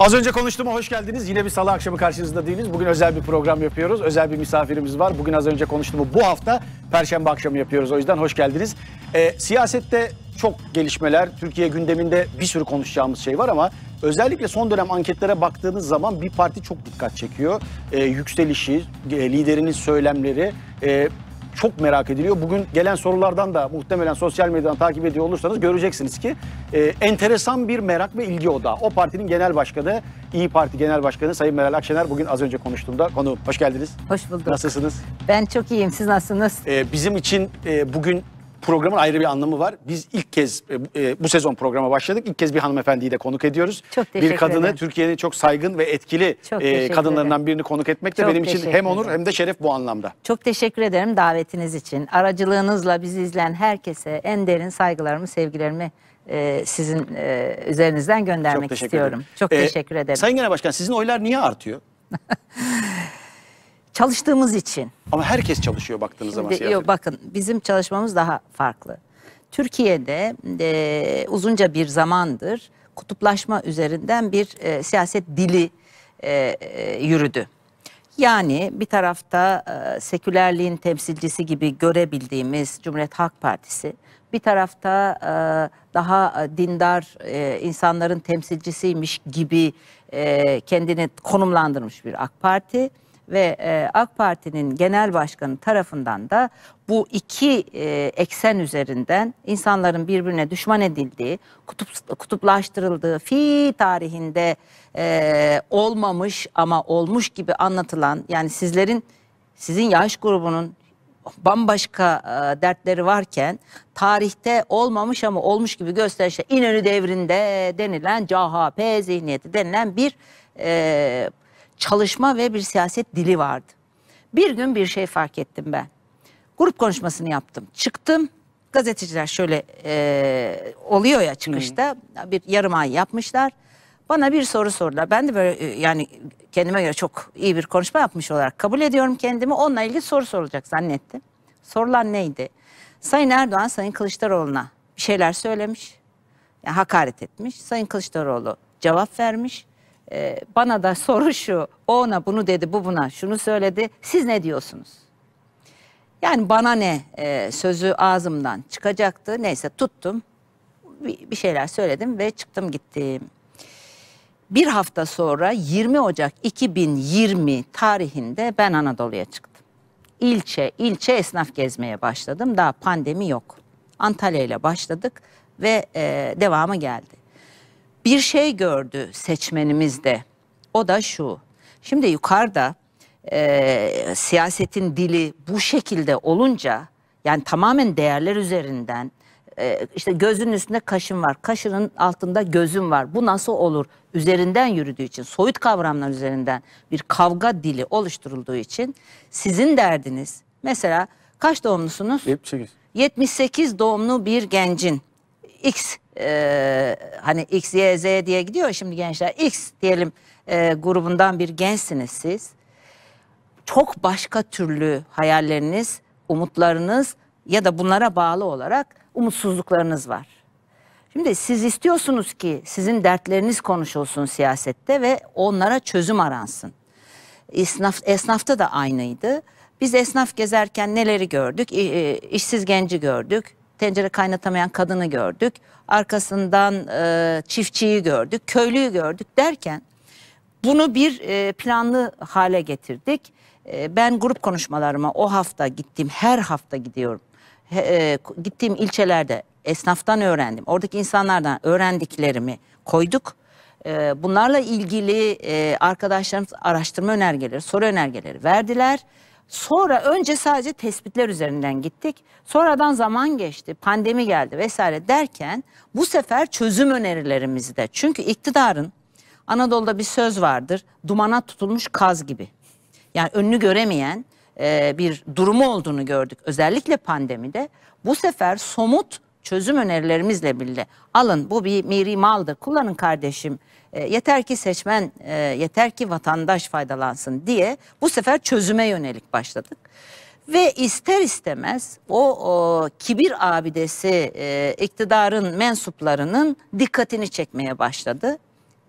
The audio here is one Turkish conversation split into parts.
Az önce konuştuğuma hoş geldiniz. Yine bir salı akşamı karşınızda değiliz. Bugün özel bir program yapıyoruz. Özel bir misafirimiz var. Bugün az önce konuştuğumu bu hafta perşembe akşamı yapıyoruz. O yüzden hoş geldiniz. Ee, siyasette çok gelişmeler, Türkiye gündeminde bir sürü konuşacağımız şey var ama özellikle son dönem anketlere baktığınız zaman bir parti çok dikkat çekiyor. Ee, yükselişi, e, liderinin söylemleri, e, çok merak ediliyor. Bugün gelen sorulardan da muhtemelen sosyal medyadan takip ediyor olursanız göreceksiniz ki e, enteresan bir merak ve ilgi o da O partinin genel başkanı, İyi Parti Genel Başkanı Sayın Meral Akşener bugün az önce konuştuğumda konuğum. Hoş geldiniz. Hoş bulduk. Nasılsınız? Ben çok iyiyim. Siz nasılsınız? E, bizim için e, bugün programın ayrı bir anlamı var. Biz ilk kez e, e, bu sezon programa başladık. İlk kez bir hanımefendiyi de konuk ediyoruz. Çok teşekkür Bir kadını Türkiye'nin çok saygın ve etkili e, kadınlarından birini konuk etmek de çok benim için hem onur hem de şeref bu anlamda. Çok teşekkür ederim davetiniz için. Aracılığınızla bizi izleyen herkese en derin saygılarımı, sevgilerimi e, sizin e, üzerinizden göndermek çok istiyorum. Ederim. Çok ee, teşekkür ederim. Sayın Genel Başkan sizin oylar niye artıyor? Çalıştığımız için. Ama herkes çalışıyor baktığınız Şimdi, zaman. Yok bakın bizim çalışmamız daha farklı. Türkiye'de e, uzunca bir zamandır kutuplaşma üzerinden bir e, siyaset dili e, e yürüdü. Yani bir tarafta e, sekülerliğin temsilcisi gibi görebildiğimiz Cumhuriyet Halk Partisi, bir tarafta e, daha e, dindar e, insanların temsilcisiymiş gibi e, kendini konumlandırmış bir AK Parti, ve e, AK Parti'nin genel başkanı tarafından da bu iki e, eksen üzerinden insanların birbirine düşman edildiği, kutup, kutuplaştırıldığı, fi tarihinde e, olmamış ama olmuş gibi anlatılan yani sizlerin sizin yaş grubunun bambaşka e, dertleri varken tarihte olmamış ama olmuş gibi gösterişle İnönü devrinde denilen CHP zihniyeti denilen bir e, çalışma ve bir siyaset dili vardı. Bir gün bir şey fark ettim ben. Grup konuşmasını yaptım. Çıktım. Gazeteciler şöyle e, oluyor ya çıkışta. Hı. Bir yarım ay yapmışlar. Bana bir soru sordular. Ben de böyle e, yani kendime göre çok iyi bir konuşma yapmış olarak kabul ediyorum kendimi. Onunla ilgili soru sorulacak zannettim. Sorulan neydi? Sayın Erdoğan Sayın Kılıçdaroğlu'na bir şeyler söylemiş. Yani hakaret etmiş. Sayın Kılıçdaroğlu cevap vermiş. Ee, bana da soru şu. O ona bunu dedi, bu buna şunu söyledi. Siz ne diyorsunuz? Yani bana ne e, sözü ağzımdan çıkacaktı. Neyse tuttum. Bir, bir şeyler söyledim ve çıktım gittim. Bir hafta sonra 20 Ocak 2020 tarihinde ben Anadolu'ya çıktım. İlçe ilçe esnaf gezmeye başladım. Daha pandemi yok. Antalya ile başladık ve e, devamı geldi bir şey gördü seçmenimiz de. O da şu. Şimdi yukarıda e, siyasetin dili bu şekilde olunca yani tamamen değerler üzerinden e, işte gözünün üstünde kaşın var, kaşının altında gözün var. Bu nasıl olur? Üzerinden yürüdüğü için, soyut kavramlar üzerinden bir kavga dili oluşturulduğu için sizin derdiniz mesela kaç doğumlusunuz? 78. 78 doğumlu bir gencin X e, hani X, Y, Z diye gidiyor şimdi gençler. X diyelim e, grubundan bir gençsiniz siz. Çok başka türlü hayalleriniz, umutlarınız ya da bunlara bağlı olarak umutsuzluklarınız var. Şimdi siz istiyorsunuz ki sizin dertleriniz konuşulsun siyasette ve onlara çözüm aransın. Esnaf, esnafta da aynıydı. Biz esnaf gezerken neleri gördük? E, işsiz genci gördük, tencere kaynatamayan kadını gördük. Arkasından e, çiftçiyi gördük, köylüyü gördük derken bunu bir e, planlı hale getirdik. E, ben grup konuşmalarıma o hafta gittim, her hafta gidiyorum. e, gittiğim ilçelerde esnaftan öğrendim. Oradaki insanlardan öğrendiklerimi koyduk. E, bunlarla ilgili e, arkadaşlarımız araştırma önergeleri, soru önergeleri verdiler. Sonra önce sadece tespitler üzerinden gittik. Sonradan zaman geçti, pandemi geldi vesaire derken bu sefer çözüm önerilerimizi de. Çünkü iktidarın Anadolu'da bir söz vardır. Dumana tutulmuş kaz gibi. Yani önünü göremeyen e, bir durumu olduğunu gördük. Özellikle pandemide bu sefer somut çözüm önerilerimizle birlikte alın bu bir miri maldır kullanın kardeşim e, yeter ki seçmen, e, yeter ki vatandaş faydalansın diye bu sefer çözüme yönelik başladık. Ve ister istemez o, o kibir abidesi e, iktidarın mensuplarının dikkatini çekmeye başladı.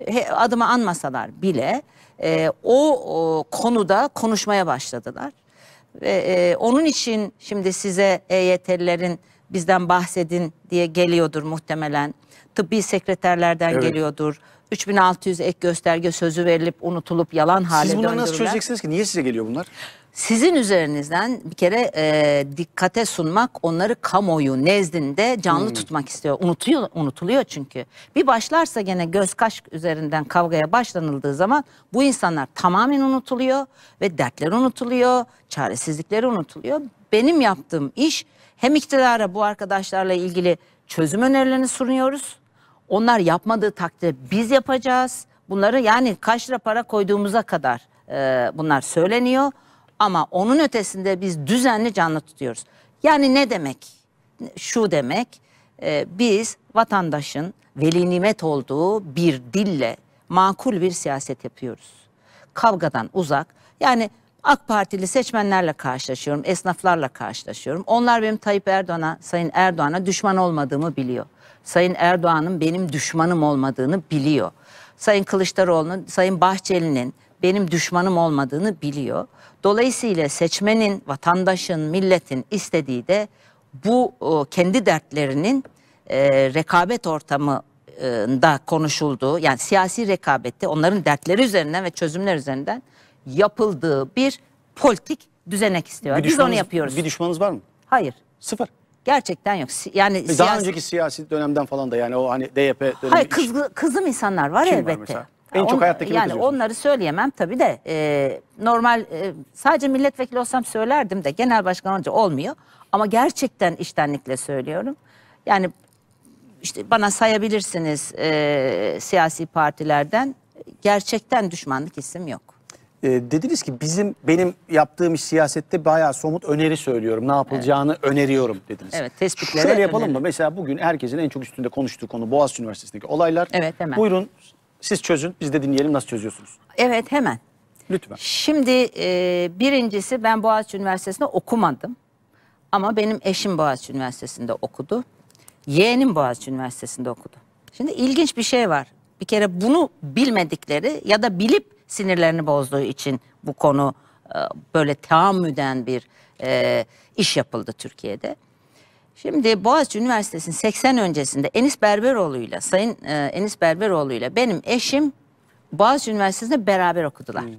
He, adımı anmasalar bile e, o, o konuda konuşmaya başladılar. Ve e, onun için şimdi size EYT'lilerin bizden bahsedin diye geliyordur muhtemelen. Tıbbi sekreterlerden evet. geliyordur. 3600 ek gösterge sözü verilip unutulup yalan hale Siz bunları nasıl çözeceksiniz ki? Niye size geliyor bunlar? Sizin üzerinizden bir kere e, dikkate sunmak onları kamuoyu nezdinde canlı hmm. tutmak istiyor. Unutuyor, unutuluyor çünkü. Bir başlarsa gene göz kaş üzerinden kavgaya başlanıldığı zaman bu insanlar tamamen unutuluyor ve dertler unutuluyor, çaresizlikleri unutuluyor. Benim yaptığım iş hem iktidara bu arkadaşlarla ilgili çözüm önerilerini sunuyoruz onlar yapmadığı takdirde biz yapacağız. Bunları yani kaç lira para koyduğumuza kadar e, bunlar söyleniyor. Ama onun ötesinde biz düzenli canlı tutuyoruz. Yani ne demek? Şu demek e, biz vatandaşın veli nimet olduğu bir dille makul bir siyaset yapıyoruz. Kavgadan uzak yani AK Partili seçmenlerle karşılaşıyorum, esnaflarla karşılaşıyorum. Onlar benim Tayyip Erdoğan'a, Sayın Erdoğan'a düşman olmadığımı biliyor. Sayın Erdoğan'ın benim düşmanım olmadığını biliyor. Sayın Kılıçdaroğlu'nun, Sayın Bahçeli'nin benim düşmanım olmadığını biliyor. Dolayısıyla seçmenin, vatandaşın, milletin istediği de bu kendi dertlerinin e, rekabet ortamında konuşulduğu yani siyasi rekabette onların dertleri üzerinden ve çözümler üzerinden yapıldığı bir politik düzenek istiyor. Biz onu yapıyoruz. Bir düşmanınız var mı? Hayır. Sıfır. Gerçekten yok. Si- Yani e, Daha siyasi- önceki siyasi dönemden falan da yani o hani DYP dönemi. Hayır kız, kızım insanlar var Kim elbette. mesela? En çok hayattaki Yani onları söyleyemem tabii de e, normal e, sadece milletvekili olsam söylerdim de genel başkan olunca olmuyor. Ama gerçekten iştenlikle söylüyorum. Yani işte bana sayabilirsiniz e, siyasi partilerden gerçekten düşmanlık isim yok. E, dediniz ki bizim benim yaptığım iş siyasette bayağı somut öneri söylüyorum. Ne yapılacağını öneriyorum dediniz. Evet tespitlere Şöyle yapalım mı? Mesela bugün herkesin en çok üstünde konuştuğu konu Boğaziçi Üniversitesi'ndeki olaylar. Evet, hemen. Buyurun siz çözün biz de dinleyelim nasıl çözüyorsunuz. Evet hemen. Lütfen. Şimdi e, birincisi ben Boğaziçi Üniversitesi'nde okumadım. Ama benim eşim Boğaziçi Üniversitesi'nde okudu. Yeğenim Boğaziçi Üniversitesi'nde okudu. Şimdi ilginç bir şey var. Bir kere bunu bilmedikleri ya da bilip sinirlerini bozduğu için bu konu e, böyle tahammüden bir e, iş yapıldı Türkiye'de. Şimdi Boğaziçi Üniversitesi'nin 80 öncesinde Enis Berberoğlu'yla, Sayın e, Enis Berberoğlu'yla benim eşim Boğaziçi Üniversitesi'nde beraber okudular. Hmm.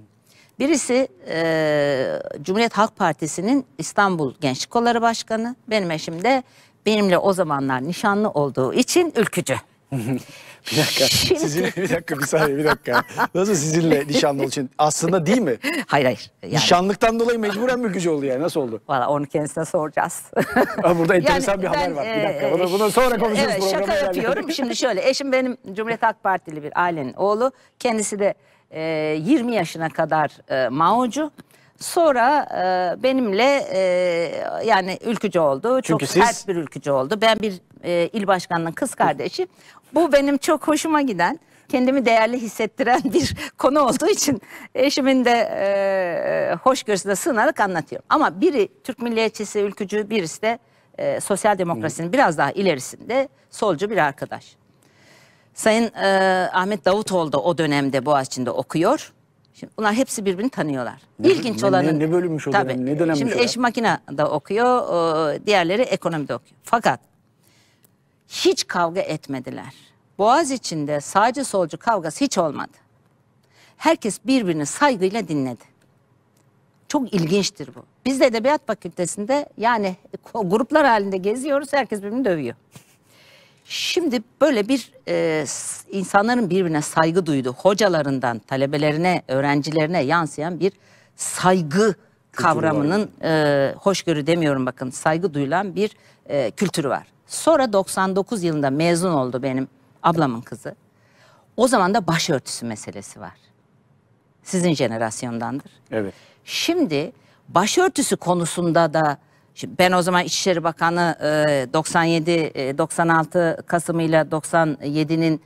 Birisi e, Cumhuriyet Halk Partisi'nin İstanbul Gençlik Kolları Başkanı, benim eşim de benimle o zamanlar nişanlı olduğu için ülkücü. Bir dakika. Şimdi... Sizinle bir dakika bir saniye bir dakika. Nasıl sizinle nişanlı için? Aslında değil mi? Hayır hayır. Yani... Nişanlıktan dolayı mecburen mülkücü oldu yani. Nasıl oldu? Valla onu kendisine soracağız. Ama burada enteresan yani bir ben, haber var. Bir e, dakika. E, bunu, bunu sonra e, konuşuruz. Evet, şaka yapıyorum. Şimdi şöyle. Eşim benim Cumhuriyet Halk Partili bir ailenin oğlu. Kendisi de e, 20 yaşına kadar e, Mao'cu. Sonra e, benimle e, yani ülkücü oldu. Çünkü Çok siz... sert bir ülkücü oldu. Ben bir e, il başkanının kız kardeşi. Bu benim çok hoşuma giden kendimi değerli hissettiren bir konu olduğu için eşimin de e, hoşgörüsüne sığınarak anlatıyorum. Ama biri Türk milliyetçisi, ülkücü, birisi de e, sosyal demokrasinin biraz daha ilerisinde solcu bir arkadaş. Sayın e, Ahmet Davutoğlu da o dönemde Boğaziçi'nde okuyor. Şimdi bunlar hepsi birbirini tanıyorlar. Ne, İlginç ne, olanın... Ne, bölünmüş o tabii, dönem, ne dönemmiş Şimdi eş makina da okuyor, e, diğerleri ekonomide okuyor. Fakat hiç kavga etmediler. Boğaz içinde sağcı solcu kavgası hiç olmadı. Herkes birbirini saygıyla dinledi. Çok ilginçtir bu. Biz de Edebiyat Fakültesi'nde yani gruplar halinde geziyoruz herkes birbirini dövüyor. Şimdi böyle bir e, insanların birbirine saygı duyduğu Hocalarından talebelerine, öğrencilerine yansıyan bir saygı kavramının e, hoşgörü demiyorum bakın saygı duyulan bir e, kültürü var. Sonra 99 yılında mezun oldu benim ablamın kızı. O zaman da başörtüsü meselesi var. Sizin jenerasyondandır. Evet. Şimdi başörtüsü konusunda da ben o zaman İçişleri Bakanı 97 e, 96 e, Kasım ile 97'nin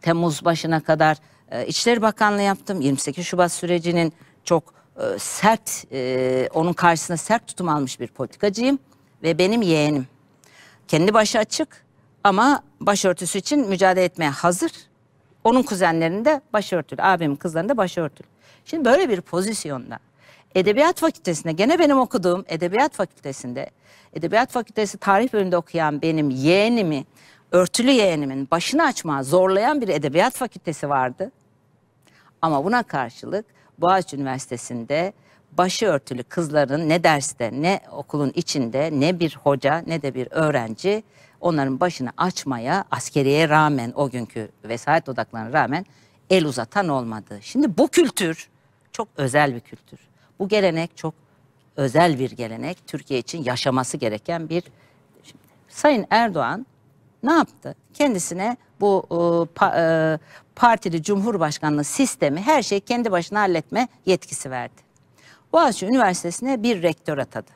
Temmuz başına kadar e, İçişleri Bakanlığı yaptım. 28 Şubat sürecinin çok sert onun karşısına sert tutum almış bir politikacıyım ve benim yeğenim kendi başı açık ama başörtüsü için mücadele etmeye hazır. Onun kuzenlerinde başörtülü, abimin kızlarının da başörtülü. Şimdi böyle bir pozisyonda Edebiyat Fakültesinde gene benim okuduğum Edebiyat Fakültesinde Edebiyat Fakültesi tarih bölümünde okuyan benim yeğenimi örtülü yeğenimin başını açma zorlayan bir edebiyat fakültesi vardı. Ama buna karşılık Boğaziçi Üniversitesi'nde Başı örtülü kızların ne derste ne okulun içinde ne bir hoca ne de bir öğrenci onların başını açmaya askeriye rağmen o günkü vesayet odaklarına rağmen el uzatan olmadı. Şimdi bu kültür çok özel bir kültür. Bu gelenek çok özel bir gelenek. Türkiye için yaşaması gereken bir Şimdi, Sayın Erdoğan ne yaptı? Kendisine bu e, pa, e, partili cumhurbaşkanlığı sistemi her şeyi kendi başına halletme yetkisi verdi. Boğaziçi Üniversitesi'ne bir rektör atadı.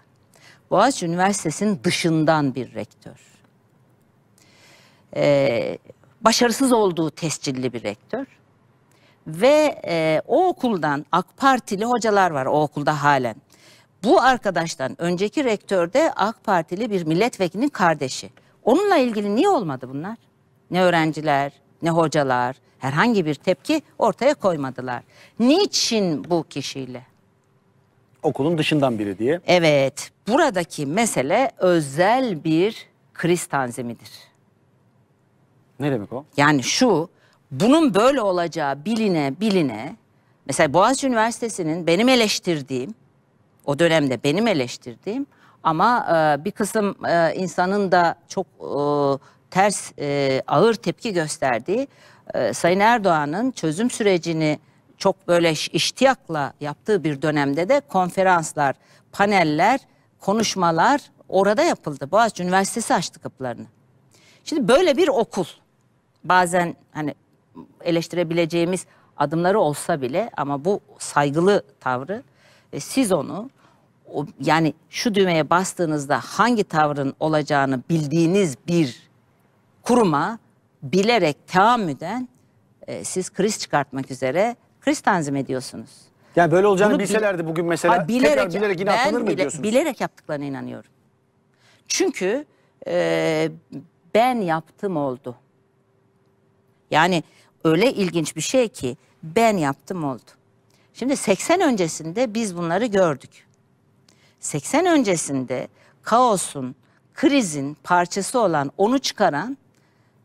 Boğaziçi Üniversitesi'nin dışından bir rektör. Ee, başarısız olduğu tescilli bir rektör. Ve e, o okuldan AK Partili hocalar var o okulda halen. Bu arkadaştan önceki rektör de AK Partili bir milletvekilinin kardeşi. Onunla ilgili niye olmadı bunlar? Ne öğrenciler, ne hocalar herhangi bir tepki ortaya koymadılar. Niçin bu kişiyle? okulun dışından biri diye. Evet. Buradaki mesele özel bir kriz tanzimidir. Ne demek o? Yani şu, bunun böyle olacağı biline biline, mesela Boğaziçi Üniversitesi'nin benim eleştirdiğim, o dönemde benim eleştirdiğim ama e, bir kısım e, insanın da çok e, ters, e, ağır tepki gösterdiği e, Sayın Erdoğan'ın çözüm sürecini çok böyle iştiyakla yaptığı bir dönemde de konferanslar, paneller, konuşmalar orada yapıldı. Boğaziçi Üniversitesi açtı kapılarını. Şimdi böyle bir okul bazen hani eleştirebileceğimiz adımları olsa bile ama bu saygılı tavrı e, siz onu o, yani şu düğmeye bastığınızda hangi tavrın olacağını bildiğiniz bir kuruma bilerek tahammüden e, siz kriz çıkartmak üzere kriz tanzim ediyorsunuz. Yani böyle olacağını Bunu bilselerdi bugün mesela ha, bilerek, tekrar bilerek yine atılır mı bile, diyorsunuz? Bilerek yaptıklarına inanıyorum. Çünkü e, ben yaptım oldu. Yani öyle ilginç bir şey ki ben yaptım oldu. Şimdi 80 öncesinde biz bunları gördük. 80 öncesinde kaosun, krizin parçası olan onu çıkaran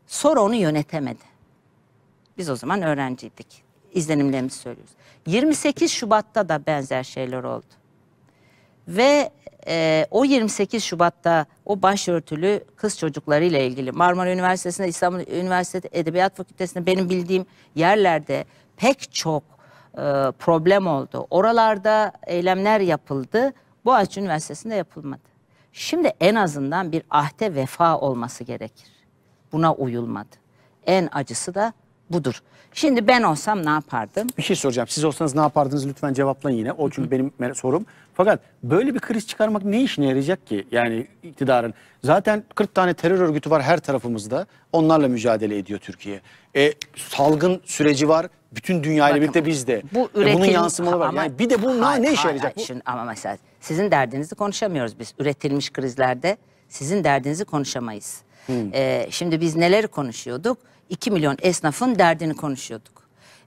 sonra onu yönetemedi. Biz o zaman öğrenciydik izlenimlerimizi söylüyoruz. 28 Şubat'ta da benzer şeyler oldu. Ve e, o 28 Şubat'ta o başörtülü kız çocuklarıyla ilgili Marmara Üniversitesi'nde, İstanbul Üniversitesi Edebiyat Fakültesi'nde benim bildiğim yerlerde pek çok e, problem oldu. Oralarda eylemler yapıldı. Boğaziçi Üniversitesi'nde yapılmadı. Şimdi en azından bir ahde vefa olması gerekir. Buna uyulmadı. En acısı da budur. Şimdi ben olsam ne yapardım? Bir şey soracağım. Siz olsanız ne yapardınız lütfen cevaplayın yine. O çünkü benim sorum. Fakat böyle bir kriz çıkarmak ne işine yarayacak ki? Yani iktidarın. Zaten 40 tane terör örgütü var her tarafımızda. Onlarla mücadele ediyor Türkiye. E, salgın süreci var. Bütün dünyayla Bakın, birlikte bizde. Bu üretim, e, bunun yansımaları var. Ama, yani bir de bu hayır, ne işe hayır, yarayacak? Hayır, şimdi, ama mesela sizin derdinizi konuşamıyoruz biz. Üretilmiş krizlerde sizin derdinizi konuşamayız. Hmm. Ee, şimdi biz neler konuşuyorduk? 2 milyon esnafın derdini konuşuyorduk.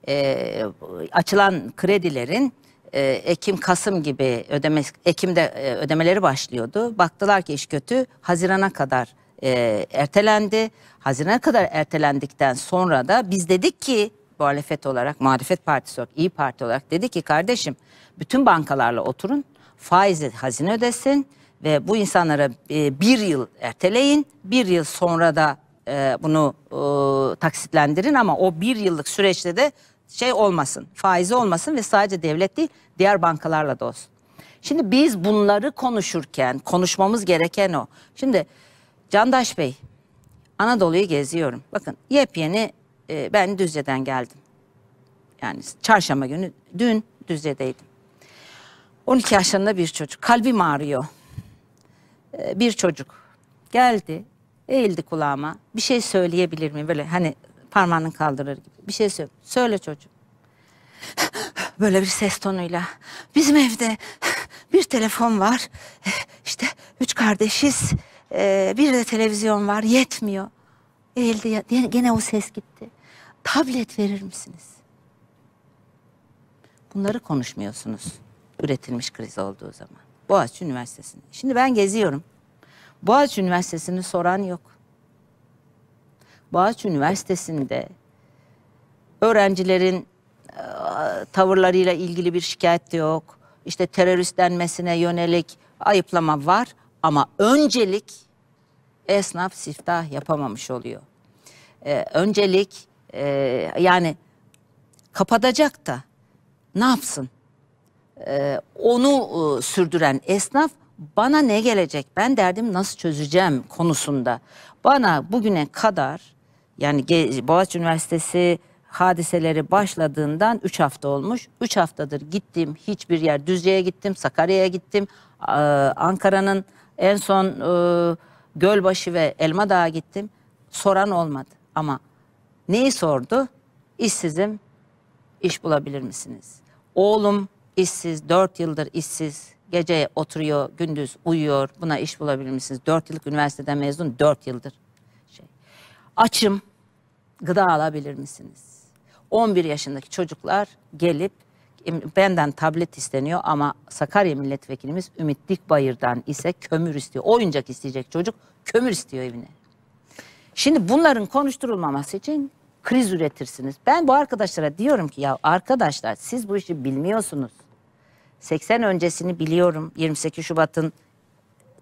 Ee, açılan kredilerin e, Ekim, Kasım gibi ödeme, Ekim'de e, ödemeleri başlıyordu. Baktılar ki iş kötü, Haziran'a kadar e, ertelendi. Haziran'a kadar ertelendikten sonra da biz dedik ki muhalefet olarak, muhalefet partisi olarak, iyi Parti olarak dedi ki kardeşim bütün bankalarla oturun, faizi hazine ödesin, ve bu insanlara e, bir yıl erteleyin, bir yıl sonra da e, bunu e, taksitlendirin ama o bir yıllık süreçte de şey olmasın, faizi olmasın ve sadece devlet değil diğer bankalarla da olsun. Şimdi biz bunları konuşurken konuşmamız gereken o. Şimdi Candaş Bey, Anadolu'yu geziyorum. Bakın yepyeni ben Düzce'den geldim. Yani çarşamba günü dün Düzce'deydim. 12 yaşlarında bir çocuk. Kalbim ağrıyor. Ee, bir çocuk geldi eğildi kulağıma bir şey söyleyebilir miyim böyle hani parmağını kaldırır gibi bir şey söyle söyle çocuk, böyle bir ses tonuyla bizim evde bir telefon var işte üç kardeşiz ee, bir de televizyon var yetmiyor eğildi gene o ses gitti tablet verir misiniz bunları konuşmuyorsunuz üretilmiş kriz olduğu zaman Boğaziçi Üniversitesi'nde. Şimdi ben geziyorum. Boğaziçi Üniversitesi'ni soran yok. Boğaziçi Üniversitesi'nde öğrencilerin e, tavırlarıyla ilgili bir şikayet de yok. İşte terörist denmesine yönelik ayıplama var ama öncelik esnaf siftah yapamamış oluyor. Ee, öncelik e, yani kapatacak da ne yapsın? Ee, onu e, sürdüren esnaf bana ne gelecek ben derdim nasıl çözeceğim konusunda bana bugüne kadar yani Boğaziçi Üniversitesi hadiseleri başladığından 3 hafta olmuş. 3 haftadır gittim hiçbir yer. Düzce'ye gittim, Sakarya'ya gittim. Ankara'nın en son e, Gölbaşı ve Elmadağ'a gittim. Soran olmadı ama neyi sordu? işsizim iş bulabilir misiniz? Oğlum işsiz, dört yıldır işsiz, gece oturuyor, gündüz uyuyor. Buna iş bulabilir misiniz? dört yıllık üniversiteden mezun, dört yıldır. Şey. Açım, gıda alabilir misiniz? 11 yaşındaki çocuklar gelip benden tablet isteniyor ama Sakarya milletvekilimiz Ümit Dikbayır'dan ise kömür istiyor. Oyuncak isteyecek çocuk kömür istiyor evine. Şimdi bunların konuşturulmaması için kriz üretirsiniz. Ben bu arkadaşlara diyorum ki ya arkadaşlar siz bu işi bilmiyorsunuz. 80 öncesini biliyorum. 28 Şubat'ın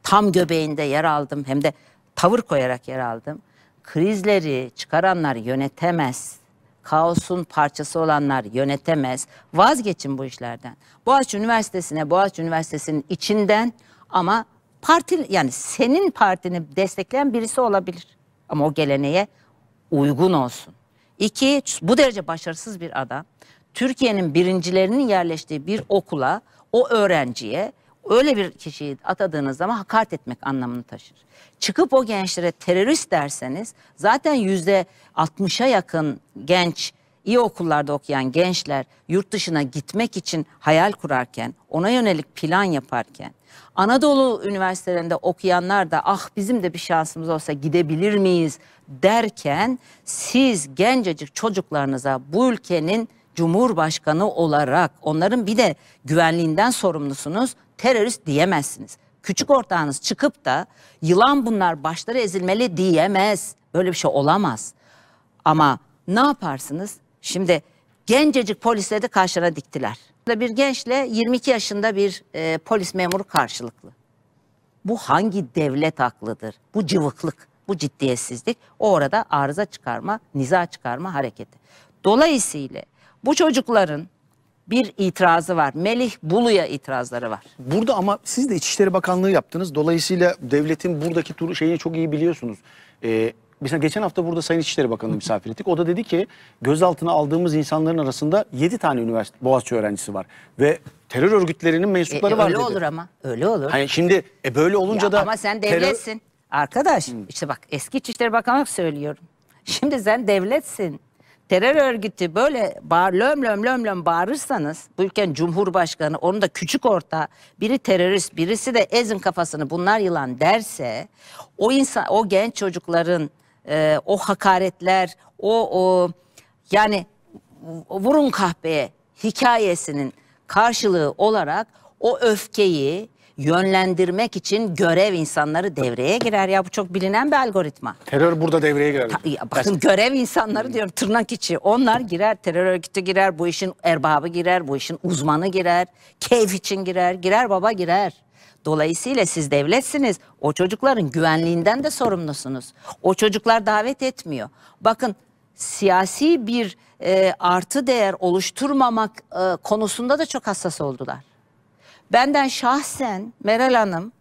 tam göbeğinde yer aldım. Hem de tavır koyarak yer aldım. Krizleri çıkaranlar yönetemez. Kaosun parçası olanlar yönetemez. Vazgeçin bu işlerden. Boğaziçi Üniversitesi'ne, Boğaziçi Üniversitesi'nin içinden ama parti yani senin partini destekleyen birisi olabilir. Ama o geleneğe uygun olsun. İki, bu derece başarısız bir adam Türkiye'nin birincilerinin yerleştiği bir okula o öğrenciye öyle bir kişiyi atadığınız zaman hakaret etmek anlamını taşır. Çıkıp o gençlere terörist derseniz zaten yüzde 60'a yakın genç iyi okullarda okuyan gençler yurt dışına gitmek için hayal kurarken ona yönelik plan yaparken Anadolu üniversitelerinde okuyanlar da ah bizim de bir şansımız olsa gidebilir miyiz derken siz gencecik çocuklarınıza bu ülkenin cumhurbaşkanı olarak onların bir de güvenliğinden sorumlusunuz terörist diyemezsiniz. Küçük ortağınız çıkıp da yılan bunlar başları ezilmeli diyemez. Böyle bir şey olamaz. Ama ne yaparsınız? Şimdi gencecik polisleri de karşına diktiler yaşlı bir gençle 22 yaşında bir e, polis memuru karşılıklı. Bu hangi devlet aklıdır? Bu cıvıklık, bu ciddiyetsizlik. O orada arıza çıkarma, niza çıkarma hareketi. Dolayısıyla bu çocukların bir itirazı var. Melih Bulu'ya itirazları var. Burada ama siz de İçişleri Bakanlığı yaptınız. Dolayısıyla devletin buradaki turu şeyini çok iyi biliyorsunuz. Ee, Mesela geçen hafta burada Sayın İçişleri Bakanı misafir ettik. O da dedi ki gözaltına aldığımız insanların arasında 7 tane üniversite Boğaziçi öğrencisi var. Ve terör örgütlerinin mensupları e, e, var dedi. Öyle olur ama. Öyle olur. Hani şimdi e, böyle olunca ya, da... Ama sen devletsin. Terör... Arkadaş hmm. işte bak eski İçişleri Bakanı söylüyorum. Şimdi sen devletsin. Terör örgütü böyle bağır, löm löm löm löm bağırırsanız bu ülkenin cumhurbaşkanı onun da küçük orta biri terörist birisi de ezin kafasını bunlar yılan derse o insan o genç çocukların e, o hakaretler, o, o yani vurun kahpeye hikayesinin karşılığı olarak o öfkeyi yönlendirmek için görev insanları devreye girer. Ya bu çok bilinen bir algoritma. Terör burada devreye girer. Ta, ya bakın Best. görev insanları diyorum tırnak içi. Onlar girer, terör örgütü girer, bu işin erbabı girer, bu işin uzmanı girer, keyif için girer, girer baba girer. Dolayısıyla siz devletsiniz. O çocukların güvenliğinden de sorumlusunuz. O çocuklar davet etmiyor. Bakın siyasi bir e, artı değer oluşturmamak e, konusunda da çok hassas oldular. Benden şahsen Meral Hanım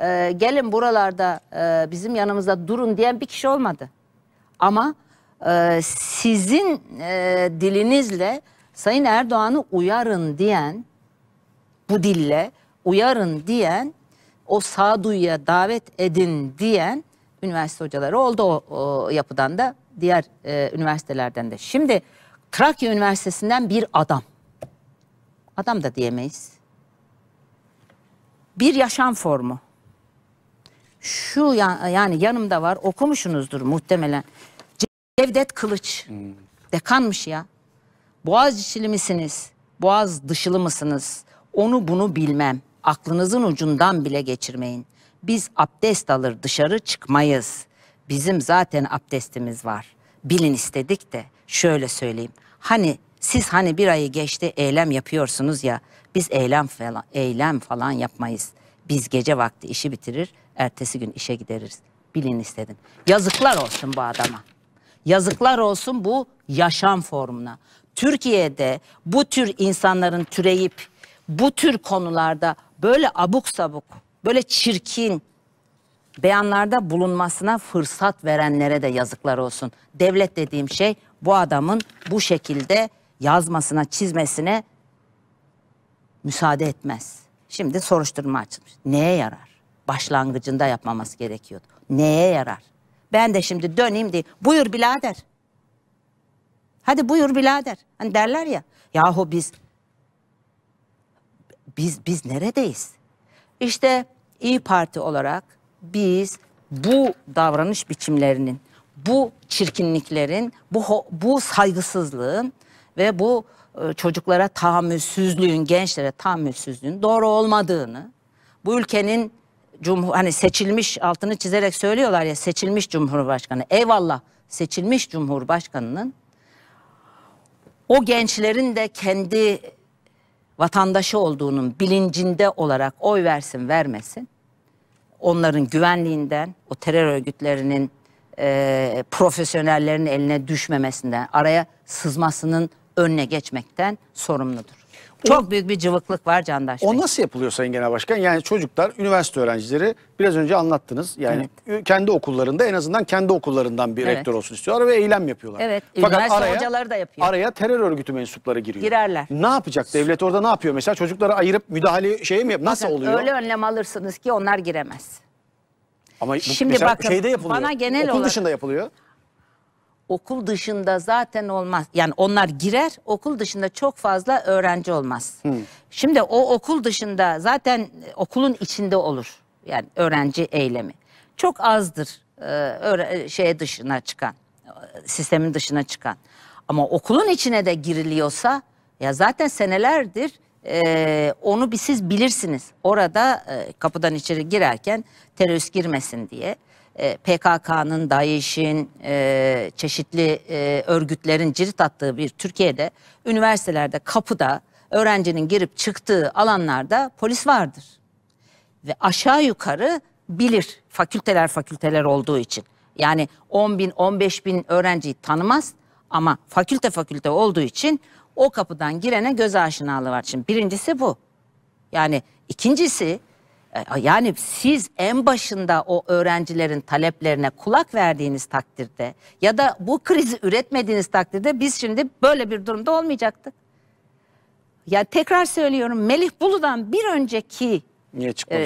e, gelin buralarda e, bizim yanımızda durun diyen bir kişi olmadı. Ama e, sizin e, dilinizle Sayın Erdoğan'ı uyarın diyen bu dille uyarın diyen, o sağduyuya davet edin diyen üniversite hocaları oldu o, o yapıdan da diğer e, üniversitelerden de. Şimdi Trakya Üniversitesi'nden bir adam, adam da diyemeyiz, bir yaşam formu. Şu ya, yani yanımda var okumuşsunuzdur muhtemelen. Cevdet Kılıç, hmm. dekanmış ya. Boğaz içili misiniz? Boğaz dışılı mısınız? Onu bunu bilmem aklınızın ucundan bile geçirmeyin. Biz abdest alır dışarı çıkmayız. Bizim zaten abdestimiz var. Bilin istedik de şöyle söyleyeyim. Hani siz hani bir ayı geçti eylem yapıyorsunuz ya biz eylem falan, eylem falan yapmayız. Biz gece vakti işi bitirir, ertesi gün işe gideriz. Bilin istedim. Yazıklar olsun bu adama. Yazıklar olsun bu yaşam formuna. Türkiye'de bu tür insanların türeyip bu tür konularda böyle abuk sabuk, böyle çirkin beyanlarda bulunmasına fırsat verenlere de yazıklar olsun. Devlet dediğim şey bu adamın bu şekilde yazmasına, çizmesine müsaade etmez. Şimdi soruşturma açılmış. Neye yarar? Başlangıcında yapmaması gerekiyordu. Neye yarar? Ben de şimdi döneyim diye. Buyur birader. Hadi buyur birader. Hani derler ya. Yahu biz biz biz neredeyiz? İşte İyi Parti olarak biz bu davranış biçimlerinin, bu çirkinliklerin, bu bu saygısızlığın ve bu e, çocuklara tahammülsüzlüğün, gençlere tahammülsüzlüğün doğru olmadığını, bu ülkenin cumhur hani seçilmiş altını çizerek söylüyorlar ya seçilmiş cumhurbaşkanı. Eyvallah seçilmiş cumhurbaşkanının o gençlerin de kendi vatandaşı olduğunun bilincinde olarak oy versin vermesin onların güvenliğinden o terör örgütlerinin e, profesyonellerin eline düşmemesinden araya sızmasının önüne geçmekten sorumludur. Çok o, büyük bir cıvıklık var Candaş Bey. O nasıl yapılıyor Sayın Genel Başkan? Yani çocuklar, üniversite öğrencileri biraz önce anlattınız. Yani evet. kendi okullarında en azından kendi okullarından bir evet. rektör olsun istiyorlar ve eylem yapıyorlar. Evet, Fakat üniversite araya, hocaları da yapıyor. Araya terör örgütü mensupları giriyor. Girerler. Ne yapacak devlet orada ne yapıyor? Mesela çocukları ayırıp müdahale şey mi yap? Nasıl oluyor? Öyle önlem alırsınız ki onlar giremez. Ama bu Şimdi bakın, şeyde yapılıyor. Bana genel Okul olarak, dışında yapılıyor okul dışında zaten olmaz. Yani onlar girer okul dışında çok fazla öğrenci olmaz. Hmm. Şimdi o okul dışında zaten okulun içinde olur. Yani öğrenci eylemi. Çok azdır e, e şeye dışına çıkan. E, sistemin dışına çıkan. Ama okulun içine de giriliyorsa ya zaten senelerdir e, onu bir siz bilirsiniz. Orada e, kapıdan içeri girerken terörist girmesin diye. E, PKK'nın, DAEŞ'in, e, çeşitli e, örgütlerin cirit attığı bir Türkiye'de üniversitelerde kapıda öğrencinin girip çıktığı alanlarda polis vardır. Ve aşağı yukarı bilir fakülteler fakülteler olduğu için. Yani 10 bin 15 bin öğrenciyi tanımaz ama fakülte fakülte olduğu için o kapıdan girene göz aşinalığı var. Şimdi birincisi bu. Yani ikincisi e, yani siz en başında o öğrencilerin taleplerine kulak verdiğiniz takdirde ya da bu krizi üretmediğiniz takdirde biz şimdi böyle bir durumda olmayacaktık. Ya tekrar söylüyorum Melih Bulu'dan bir önceki Niye e,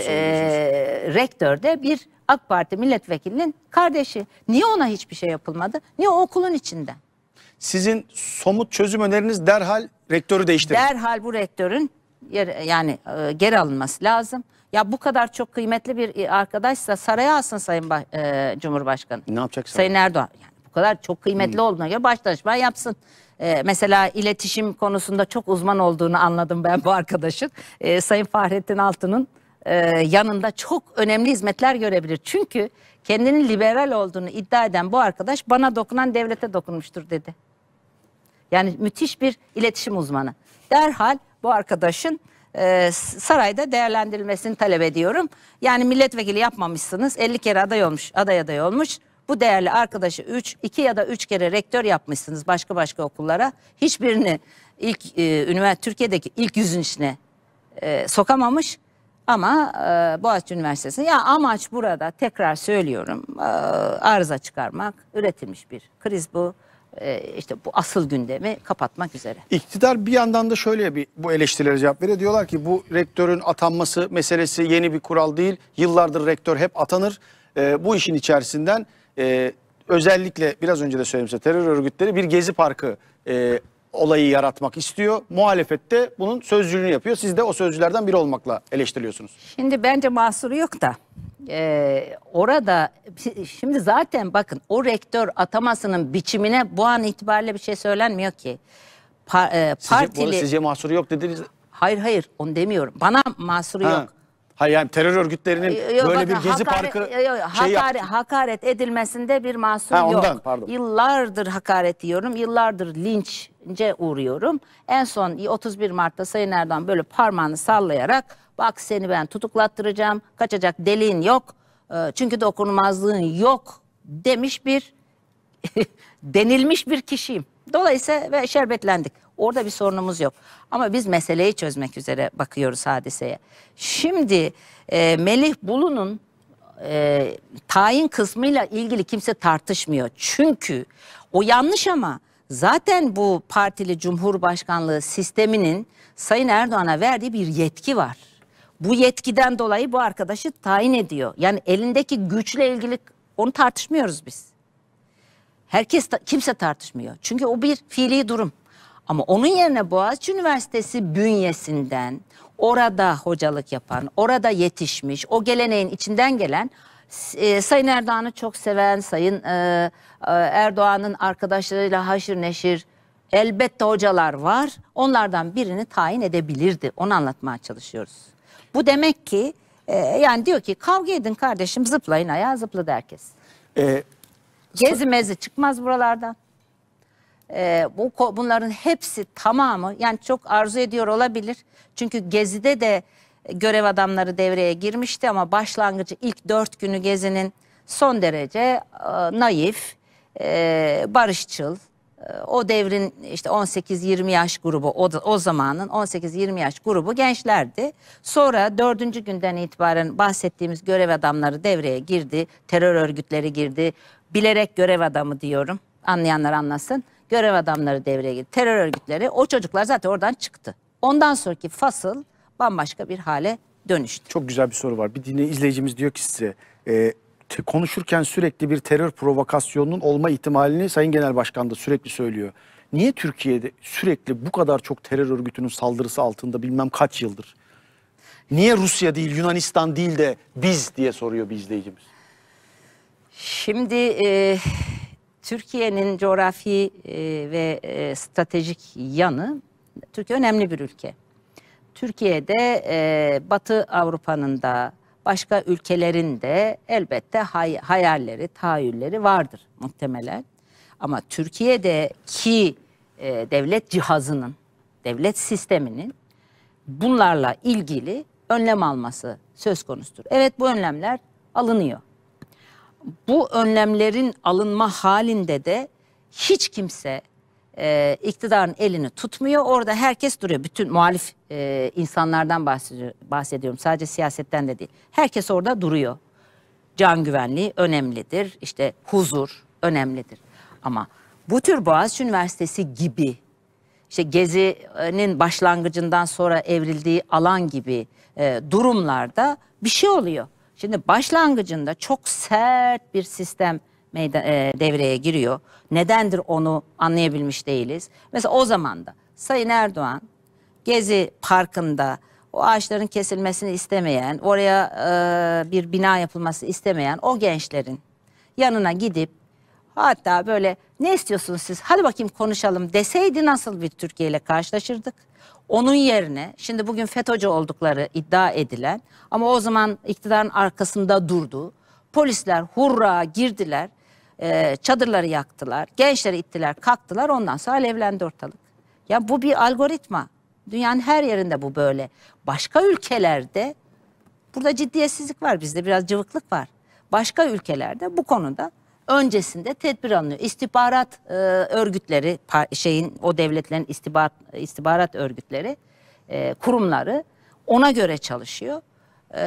rektörde bir AK Parti milletvekilinin kardeşi. Niye ona hiçbir şey yapılmadı? Niye okulun içinde? Sizin somut çözüm öneriniz derhal rektörü değiştirin. Derhal bu rektörün yani e, geri alınması lazım. Ya bu kadar çok kıymetli bir e, arkadaşsa saraya alsın Sayın ba e, Cumhurbaşkanı. Ne yapacak Sayın Erdoğan? Yani bu kadar çok kıymetli hmm. olduğuna göre başlaşma yapsın. E, mesela iletişim konusunda çok uzman olduğunu anladım ben bu arkadaşın. E, Sayın Fahrettin Altun'un e, yanında çok önemli hizmetler görebilir. Çünkü kendini liberal olduğunu iddia eden bu arkadaş bana dokunan devlete dokunmuştur dedi. Yani müthiş bir iletişim uzmanı. Derhal bu arkadaşın e, sarayda değerlendirilmesini talep ediyorum. Yani milletvekili yapmamışsınız 50 kere aday olmuş aday aday olmuş. Bu değerli arkadaşı 3, 2 ya da 3 kere rektör yapmışsınız başka başka okullara. Hiçbirini ilk e, üniversite Türkiye'deki ilk yüzün içine e, sokamamış. Ama e, Boğaziçi Üniversitesi ya amaç burada tekrar söylüyorum e, arıza çıkarmak üretilmiş bir kriz bu. Ee, işte bu asıl gündemi kapatmak üzere. İktidar bir yandan da şöyle bir bu eleştirilere cevap veriyor. Diyorlar ki bu rektörün atanması meselesi yeni bir kural değil. Yıllardır rektör hep atanır. E, bu işin içerisinden e, özellikle biraz önce de söyledim terör örgütleri bir gezi parkı e, olayı yaratmak istiyor. Muhalefette bunun sözcülüğünü yapıyor. Siz de o sözcülerden biri olmakla eleştiriyorsunuz. Şimdi bence mahsuru yok da e, orada şimdi zaten bakın o rektör atamasının biçimine bu an itibariyle bir şey söylenmiyor ki. Pa, e, partili... Sizce, bu sizce mahsuru yok dediniz. Hayır hayır onu demiyorum. Bana mahsuru ha. yok. Hayır yani terör örgütlerinin yok, böyle bakın, bir gezi hakaret, parkı yok, yok, şey hakaret, hakaret edilmesinde bir masum ha, ondan, yok. Pardon. Yıllardır hakaret diyorum. Yıllardır linçce uğruyorum. En son 31 Mart'ta Sayın Erdoğan böyle parmağını sallayarak bak seni ben tutuklattıracağım. Kaçacak deliğin yok. E, çünkü dokunulmazlığın yok demiş bir denilmiş bir kişiyim. Dolayısıyla ve şerbetlendik. Orada bir sorunumuz yok. Ama biz meseleyi çözmek üzere bakıyoruz hadiseye. Şimdi e, Melih Bulu'nun e, tayin kısmıyla ilgili kimse tartışmıyor. Çünkü o yanlış ama zaten bu partili cumhurbaşkanlığı sisteminin Sayın Erdoğan'a verdiği bir yetki var. Bu yetkiden dolayı bu arkadaşı tayin ediyor. Yani elindeki güçle ilgili onu tartışmıyoruz biz. Herkes kimse tartışmıyor. Çünkü o bir fiili durum. Ama onun yerine Boğaziçi Üniversitesi bünyesinden orada hocalık yapan, orada yetişmiş, o geleneğin içinden gelen e, Sayın Erdoğan'ı çok seven, Sayın e, e, Erdoğan'ın arkadaşlarıyla haşır neşir elbette hocalar var. Onlardan birini tayin edebilirdi. Onu anlatmaya çalışıyoruz. Bu demek ki e, yani diyor ki kavga edin kardeşim zıplayın ayağa zıpladı herkes. Ee, Gezi mezi çıkmaz buralardan e, bu bunların hepsi tamamı yani çok arzu ediyor olabilir. Çünkü gezide de görev adamları devreye girmişti ama başlangıcı ilk dört günü gezinin son derece e, naif, e, barışçıl, e, o devrin işte 18-20 yaş grubu o, o zamanın 18-20 yaş grubu gençlerdi. Sonra dördüncü günden itibaren bahsettiğimiz görev adamları devreye girdi. Terör örgütleri girdi. Bilerek görev adamı diyorum anlayanlar anlasın görev adamları devreye girdi. Terör örgütleri o çocuklar zaten oradan çıktı. Ondan sonraki fasıl bambaşka bir hale dönüştü. Çok güzel bir soru var. Bir dinle izleyicimiz diyor ki size e, te, konuşurken sürekli bir terör provokasyonunun olma ihtimalini Sayın Genel Başkan da sürekli söylüyor. Niye Türkiye'de sürekli bu kadar çok terör örgütünün saldırısı altında bilmem kaç yıldır? Niye Rusya değil Yunanistan değil de biz diye soruyor bir izleyicimiz. Şimdi e, Türkiye'nin coğrafi e, ve e, stratejik yanı, Türkiye önemli bir ülke. Türkiye'de e, Batı Avrupa'nın da başka ülkelerin de elbette hay, hayalleri, tahayyülleri vardır muhtemelen. Ama Türkiye'deki e, devlet cihazının, devlet sisteminin bunlarla ilgili önlem alması söz konusudur. Evet bu önlemler alınıyor bu önlemlerin alınma halinde de hiç kimse e, iktidarın elini tutmuyor. Orada herkes duruyor. Bütün muhalif e, insanlardan bahsediyorum. Sadece siyasetten de değil. Herkes orada duruyor. Can güvenliği önemlidir. İşte huzur önemlidir. Ama bu tür Boğaziçi Üniversitesi gibi işte Gezi'nin başlangıcından sonra evrildiği alan gibi e, durumlarda bir şey oluyor. Şimdi başlangıcında çok sert bir sistem meydan, e, devreye giriyor. Nedendir onu anlayabilmiş değiliz. Mesela o zaman da Sayın Erdoğan Gezi Parkı'nda o ağaçların kesilmesini istemeyen, oraya e, bir bina yapılması istemeyen o gençlerin yanına gidip hatta böyle ne istiyorsunuz siz hadi bakayım konuşalım deseydi nasıl bir Türkiye ile karşılaşırdık? Onun yerine şimdi bugün FETÖ'cü oldukları iddia edilen ama o zaman iktidarın arkasında durdu. Polisler hurra girdiler, e, çadırları yaktılar, gençleri ittiler, kalktılar ondan sonra alevlendi ortalık. Ya bu bir algoritma. Dünyanın her yerinde bu böyle. Başka ülkelerde burada ciddiyetsizlik var bizde biraz cıvıklık var. Başka ülkelerde bu konuda öncesinde tedbir alınıyor. İstihbarat e, örgütleri şeyin o devletlerin istihbarat istihbarat örgütleri e, kurumları ona göre çalışıyor. E,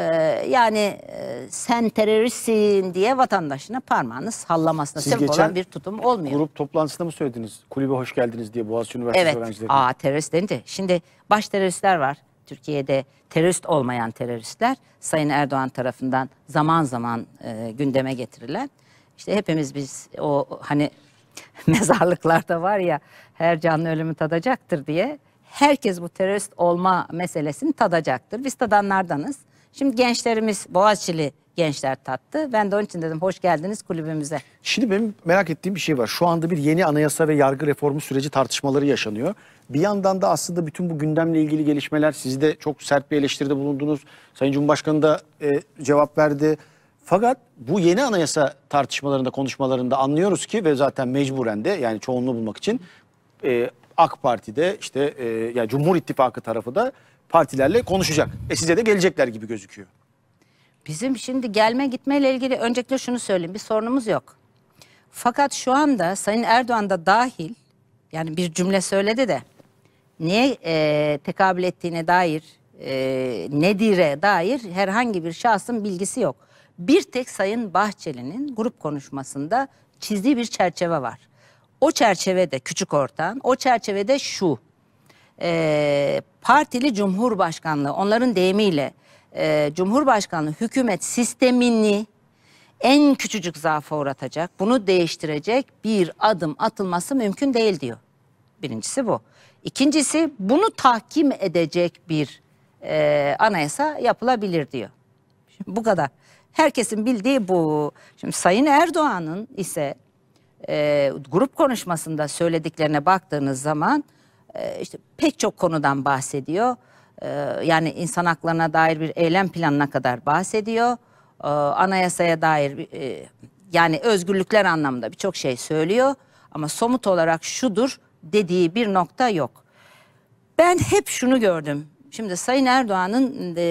yani e, sen teröristsin diye vatandaşına parmağını sallamasına Siz sebep olan bir tutum olmuyor. Grup toplantısında mı söylediniz? Kulübe hoş geldiniz diye Boğaziçi Üniversitesi evet. öğrencileri. Evet. Aa terörist denince şimdi baş teröristler var. Türkiye'de terörist olmayan teröristler Sayın Erdoğan tarafından zaman zaman e, gündeme getirilen işte hepimiz biz o hani mezarlıklarda var ya her canlı ölümü tadacaktır diye herkes bu terörist olma meselesini tadacaktır. Biz tadanlardanız. Şimdi gençlerimiz Boğaziçi'li gençler tattı. Ben de onun için dedim hoş geldiniz kulübümüze. Şimdi benim merak ettiğim bir şey var. Şu anda bir yeni anayasa ve yargı reformu süreci tartışmaları yaşanıyor. Bir yandan da aslında bütün bu gündemle ilgili gelişmeler siz de çok sert bir eleştiride bulundunuz. Sayın Cumhurbaşkanı da e, cevap verdi. Fakat bu yeni anayasa tartışmalarında, konuşmalarında anlıyoruz ki ve zaten mecburen de yani çoğunluğu bulmak için e, AK Parti'de işte e, yani Cumhur İttifakı tarafı da partilerle konuşacak. E size de gelecekler gibi gözüküyor. Bizim şimdi gelme gitmeyle ilgili öncelikle şunu söyleyeyim bir sorunumuz yok. Fakat şu anda Sayın Erdoğan da dahil yani bir cümle söyledi de niye e, tekabül ettiğine dair e, nedire dair herhangi bir şahsın bilgisi yok bir tek Sayın Bahçeli'nin grup konuşmasında çizdiği bir çerçeve var. O çerçevede küçük ortağın, o çerçevede şu. E, partili Cumhurbaşkanlığı, onların deyimiyle e, Cumhurbaşkanlığı hükümet sistemini en küçücük zaafa uğratacak, bunu değiştirecek bir adım atılması mümkün değil diyor. Birincisi bu. İkincisi bunu tahkim edecek bir e, anayasa yapılabilir diyor. Şimdi bu kadar. Herkesin bildiği bu. Şimdi Sayın Erdoğan'ın ise e, grup konuşmasında söylediklerine baktığınız zaman e, işte pek çok konudan bahsediyor. E, yani insan haklarına dair bir eylem planına kadar bahsediyor. E, anayasaya dair e, yani özgürlükler anlamında birçok şey söylüyor. Ama somut olarak şudur dediği bir nokta yok. Ben hep şunu gördüm Şimdi Sayın Erdoğan'ın e,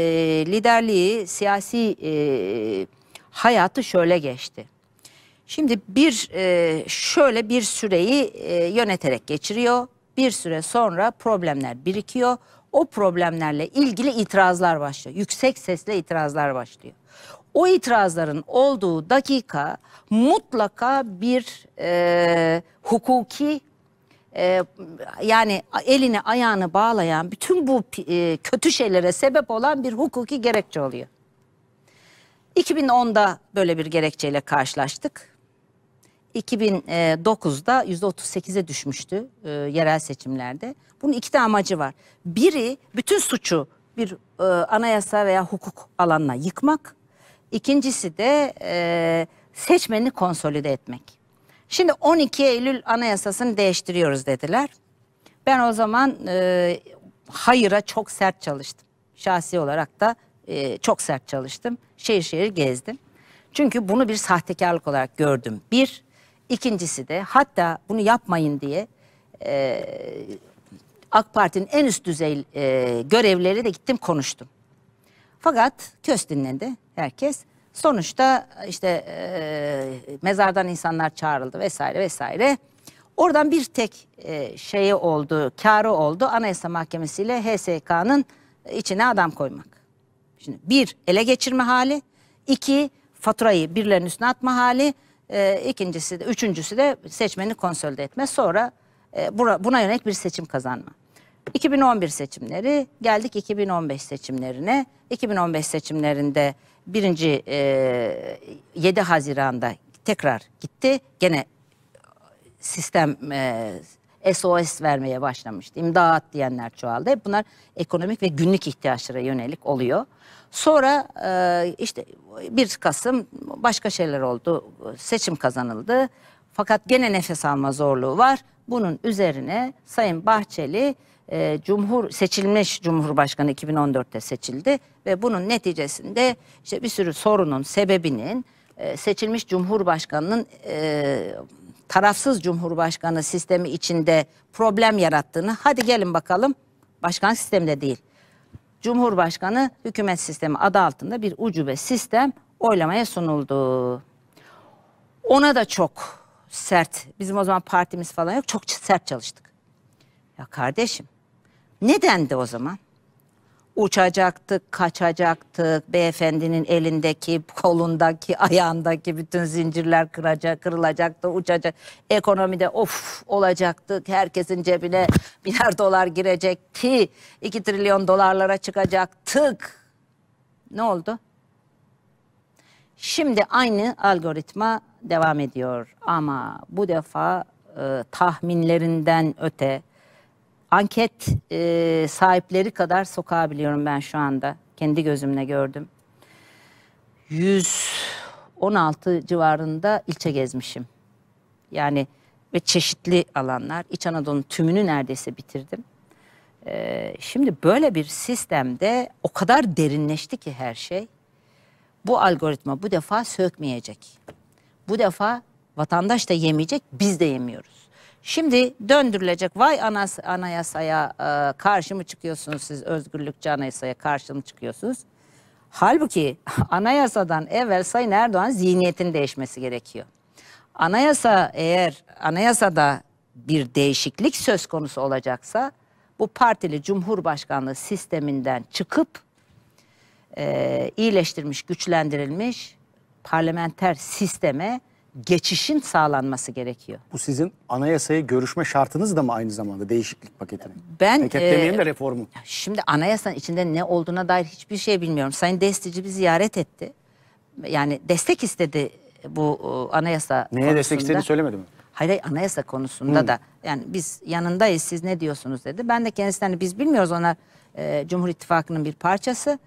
liderliği, siyasi e, hayatı şöyle geçti. Şimdi bir e, şöyle bir süreyi e, yöneterek geçiriyor. Bir süre sonra problemler birikiyor. O problemlerle ilgili itirazlar başlıyor. Yüksek sesle itirazlar başlıyor. O itirazların olduğu dakika mutlaka bir e, hukuki e, yani elini ayağını bağlayan bütün bu e, kötü şeylere sebep olan bir hukuki gerekçe oluyor. 2010'da böyle bir gerekçeyle karşılaştık. 2009'da %38'e düşmüştü e, yerel seçimlerde. Bunun iki de amacı var. Biri bütün suçu bir e, anayasa veya hukuk alanına yıkmak. İkincisi de e, seçmeni konsolide etmek. Şimdi 12 Eylül anayasasını değiştiriyoruz dediler. Ben o zaman e, hayıra çok sert çalıştım. Şahsi olarak da e, çok sert çalıştım. Şehir şehir gezdim. Çünkü bunu bir sahtekarlık olarak gördüm. Bir, ikincisi de hatta bunu yapmayın diye e, AK Parti'nin en üst düzey e, görevleri de gittim konuştum. Fakat köst dinlendi herkes. Sonuçta işte e, mezardan insanlar çağrıldı vesaire vesaire. Oradan bir tek e, şeyi oldu, karı oldu Anayasa Mahkemesi ile HSK'nın içine adam koymak. Şimdi bir ele geçirme hali, iki faturayı birilerinin üstüne atma hali, e, ikincisi de üçüncüsü de seçmeni konsolide etme. Sonra e, bura, buna yönelik bir seçim kazanma. 2011 seçimleri geldik 2015 seçimlerine. 2015 seçimlerinde birinci e, 7 Haziran'da tekrar gitti. Gene sistem e, SOS vermeye başlamıştı. İmdat diyenler çoğaldı. Hep bunlar ekonomik ve günlük ihtiyaçlara yönelik oluyor. Sonra e, işte 1 Kasım başka şeyler oldu. Seçim kazanıldı. Fakat gene nefes alma zorluğu var. Bunun üzerine Sayın Bahçeli e, cumhur seçilmiş cumhurbaşkanı 2014'te seçildi ve bunun neticesinde işte bir sürü sorunun sebebinin e, seçilmiş cumhurbaşkanının e, tarafsız cumhurbaşkanı sistemi içinde problem yarattığını hadi gelin bakalım başkan sistemde değil. Cumhurbaşkanı hükümet sistemi adı altında bir ucube sistem oylamaya sunuldu. Ona da çok sert. Bizim o zaman partimiz falan yok. Çok sert çalıştık. Ya kardeşim ne dendi o zaman? Uçacaktık, kaçacaktık, beyefendinin elindeki, kolundaki, ayağındaki bütün zincirler kıracak, kırılacaktı, uçacak. Ekonomide of olacaktık, herkesin cebine milyar dolar girecekti, iki trilyon dolarlara çıkacaktık. Ne oldu? Şimdi aynı algoritma devam ediyor ama bu defa e, tahminlerinden öte anket e, sahipleri kadar sokağa biliyorum ben şu anda. Kendi gözümle gördüm. 116 civarında ilçe gezmişim. Yani ve çeşitli alanlar. İç Anadolu'nun tümünü neredeyse bitirdim. Ee, şimdi böyle bir sistemde o kadar derinleşti ki her şey. Bu algoritma bu defa sökmeyecek. Bu defa vatandaş da yemeyecek, biz de yemiyoruz. Şimdi döndürülecek. Vay anas, anayasaya e, karşı mı çıkıyorsunuz siz özgürlükçü anayasaya karşı mı çıkıyorsunuz? Halbuki anayasadan evvel Sayın Erdoğan zihniyetin değişmesi gerekiyor. Anayasa eğer anayasada bir değişiklik söz konusu olacaksa bu partili cumhurbaşkanlığı sisteminden çıkıp e, iyileştirilmiş, güçlendirilmiş parlamenter sisteme geçişin sağlanması gerekiyor. Bu sizin anayasayı görüşme şartınız da mı aynı zamanda değişiklik paketinin? Ben Paket demeyeyim de e, reformu. Şimdi anayasanın içinde ne olduğuna dair hiçbir şey bilmiyorum. Sayın Destici bir ziyaret etti. Yani destek istedi bu e, anayasa Neye konusunda. destek istediğini söylemedi mi? Hayır anayasa konusunda Hı. Hmm. da yani biz yanındayız siz ne diyorsunuz dedi. Ben de kendisinden hani biz bilmiyoruz ona e, Cumhur İttifakı'nın bir parçası.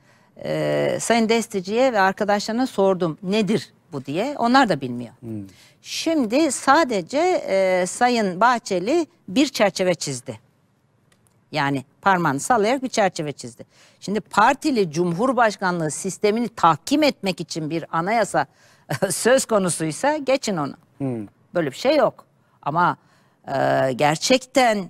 E, Sayın Destici'ye ve arkadaşlarına sordum nedir bu diye onlar da bilmiyor. Hmm. Şimdi sadece e, Sayın Bahçeli bir çerçeve çizdi. Yani parmağını sallayarak bir çerçeve çizdi. Şimdi partili cumhurbaşkanlığı sistemini tahkim etmek için bir anayasa söz konusuysa geçin onu. Hmm. Böyle bir şey yok. Ama e, gerçekten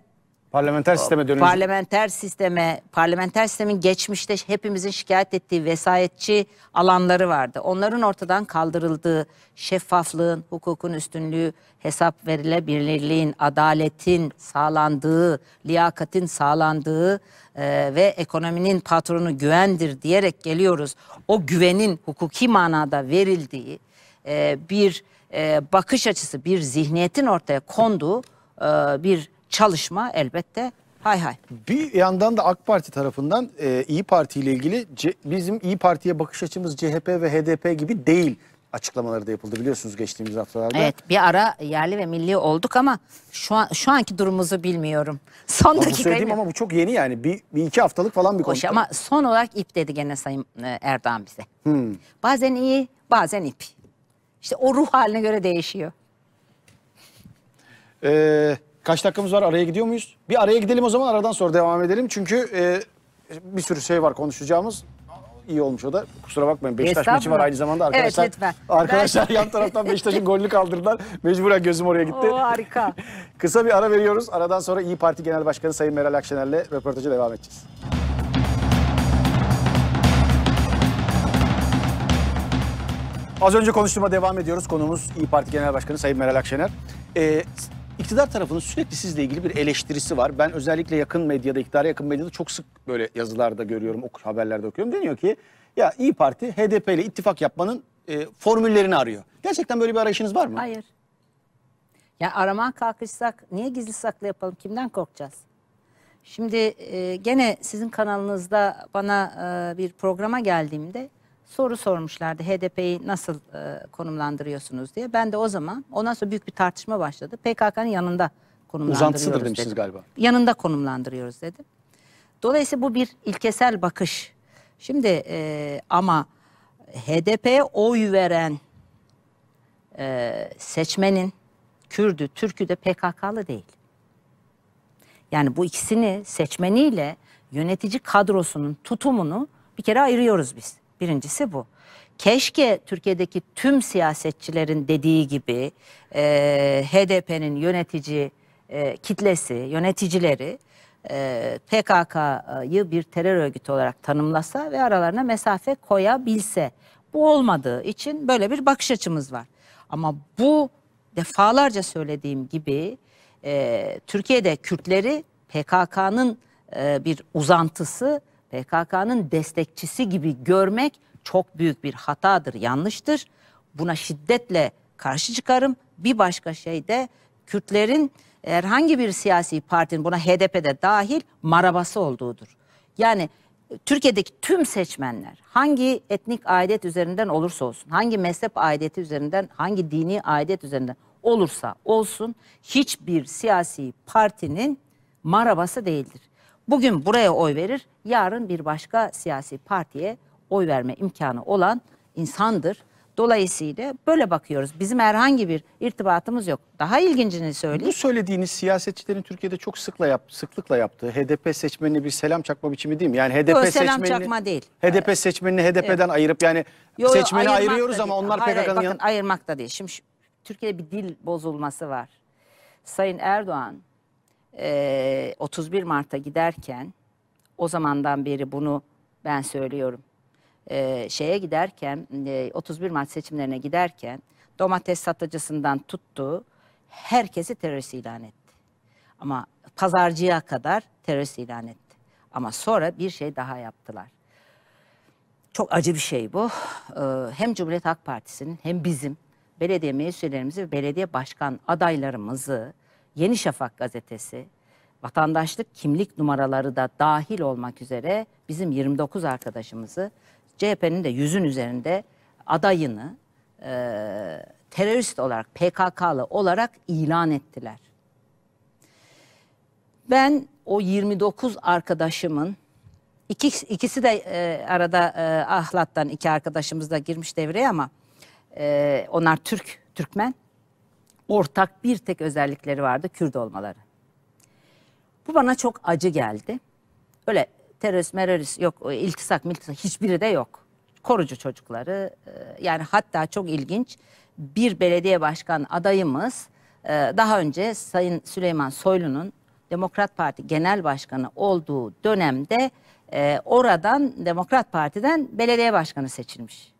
Parlamenter sisteme dönünce. Parlamenter sisteme, parlamenter sistemin geçmişte hepimizin şikayet ettiği vesayetçi alanları vardı. Onların ortadan kaldırıldığı şeffaflığın, hukukun üstünlüğü, hesap verilebilirliğin, adaletin sağlandığı, liyakatin sağlandığı e, ve ekonominin patronu güvendir diyerek geliyoruz. O güvenin hukuki manada verildiği e, bir e, bakış açısı, bir zihniyetin ortaya konduğu e, bir çalışma elbette Hay hay. Bir yandan da AK Parti tarafından e, İyi Parti ile ilgili bizim İyi Parti'ye bakış açımız CHP ve HDP gibi değil açıklamaları da yapıldı biliyorsunuz geçtiğimiz haftalarda. Evet bir ara yerli ve milli olduk ama şu an şu anki durumumuzu bilmiyorum. Son dakika. Söylediğim mi? ama bu çok yeni yani bir, bir iki haftalık falan bir konu. ama son olarak ip dedi gene Sayın e, Erdoğan bize. Hmm. Bazen iyi bazen ip. İşte o ruh haline göre değişiyor. Eee... Kaç dakikamız var? Araya gidiyor muyuz? Bir araya gidelim o zaman aradan sonra devam edelim. Çünkü e, bir sürü şey var konuşacağımız. İyi olmuş o da. Kusura bakmayın Beşiktaş maçı var aynı zamanda arkadaşlar. Evet lütfen. Arkadaşlar ben... yan taraftan Beşiktaş'ın golünü kaldırdılar. Mecburen gözüm oraya gitti. Oo, harika. Kısa bir ara veriyoruz. Aradan sonra İyi Parti Genel Başkanı Sayın Meral Akşener'le röportaja devam edeceğiz. Az önce konuştuğuma devam ediyoruz. Konumuz İyi Parti Genel Başkanı Sayın Meral Akşener. Ee, İktidar tarafının sürekli sizle ilgili bir eleştirisi var. Ben özellikle yakın medyada, iktidara yakın medyada çok sık böyle yazılarda görüyorum, ok haberlerde okuyorum. Deniyor ki ya İyi Parti HDP ile ittifak yapmanın e, formüllerini arıyor. Gerçekten böyle bir arayışınız var mı? Hayır. Ya araman kalkışsak niye gizli saklı yapalım? Kimden korkacağız? Şimdi e, gene sizin kanalınızda bana e, bir programa geldiğimde soru sormuşlardı HDP'yi nasıl e, konumlandırıyorsunuz diye. Ben de o zaman ondan sonra büyük bir tartışma başladı. PKK'nın yanında konumlandırıyoruz Uzantısıdır dedim. demişsiniz galiba. Yanında konumlandırıyoruz dedim. Dolayısıyla bu bir ilkesel bakış. Şimdi e, ama HDP'ye oy veren e, seçmenin Kürdü, Türkü de PKK'lı değil. Yani bu ikisini seçmeniyle yönetici kadrosunun tutumunu bir kere ayırıyoruz biz. Birincisi bu. Keşke Türkiye'deki tüm siyasetçilerin dediği gibi e, HDP'nin yönetici e, kitlesi, yöneticileri e, PKK'yı bir terör örgütü olarak tanımlasa ve aralarına mesafe koyabilse. Bu olmadığı için böyle bir bakış açımız var. Ama bu defalarca söylediğim gibi e, Türkiye'de Kürtleri PKK'nın e, bir uzantısı PKK'nın destekçisi gibi görmek çok büyük bir hatadır, yanlıştır. Buna şiddetle karşı çıkarım. Bir başka şey de Kürtlerin herhangi bir siyasi partinin buna HDP'de dahil marabası olduğudur. Yani Türkiye'deki tüm seçmenler hangi etnik aidiyet üzerinden olursa olsun, hangi mezhep aidiyeti üzerinden, hangi dini aidiyet üzerinden olursa olsun hiçbir siyasi partinin marabası değildir bugün buraya oy verir, yarın bir başka siyasi partiye oy verme imkanı olan insandır. Dolayısıyla böyle bakıyoruz. Bizim herhangi bir irtibatımız yok. Daha ilgincini söyleyeyim. Bu söylediğiniz siyasetçilerin Türkiye'de çok sıkla yap, sıklıkla yaptığı HDP seçmenine bir selam çakma biçimi değil mi? Yani HDP Yo, selam seçmenini, çakma değil. HDP seçmenini HDP'den evet. ayırıp yani yo, yo, seçmeni ayırıyoruz ama onlar PKK'nın yanı... Bakın ayırmak da değil. Şimdi şu, Türkiye'de bir dil bozulması var. Sayın Erdoğan e, ee, 31 Mart'a giderken o zamandan beri bunu ben söylüyorum. E, şeye giderken e, 31 Mart seçimlerine giderken domates satıcısından tuttu herkesi terörist ilan etti. Ama pazarcıya kadar terörist ilan etti. Ama sonra bir şey daha yaptılar. Çok acı bir şey bu. Ee, hem Cumhuriyet Halk Partisi'nin hem bizim belediye meclis üyelerimizi ve belediye başkan adaylarımızı Yeni Şafak gazetesi, vatandaşlık kimlik numaraları da dahil olmak üzere bizim 29 arkadaşımızı CHP'nin de yüzün üzerinde adayını e, terörist olarak PKK'lı olarak ilan ettiler. Ben o 29 arkadaşımın iki, ikisi de e, arada e, Ahlat'tan iki arkadaşımız da girmiş devreye ama e, onlar Türk, Türkmen ortak bir tek özellikleri vardı Kürt olmaları. Bu bana çok acı geldi. Öyle terörist merörist yok e, iltisak miltisak hiçbiri de yok. Korucu çocukları e, yani hatta çok ilginç bir belediye başkan adayımız e, daha önce Sayın Süleyman Soylu'nun Demokrat Parti Genel Başkanı olduğu dönemde oradan Demokrat Parti'den belediye başkanı seçilmiş.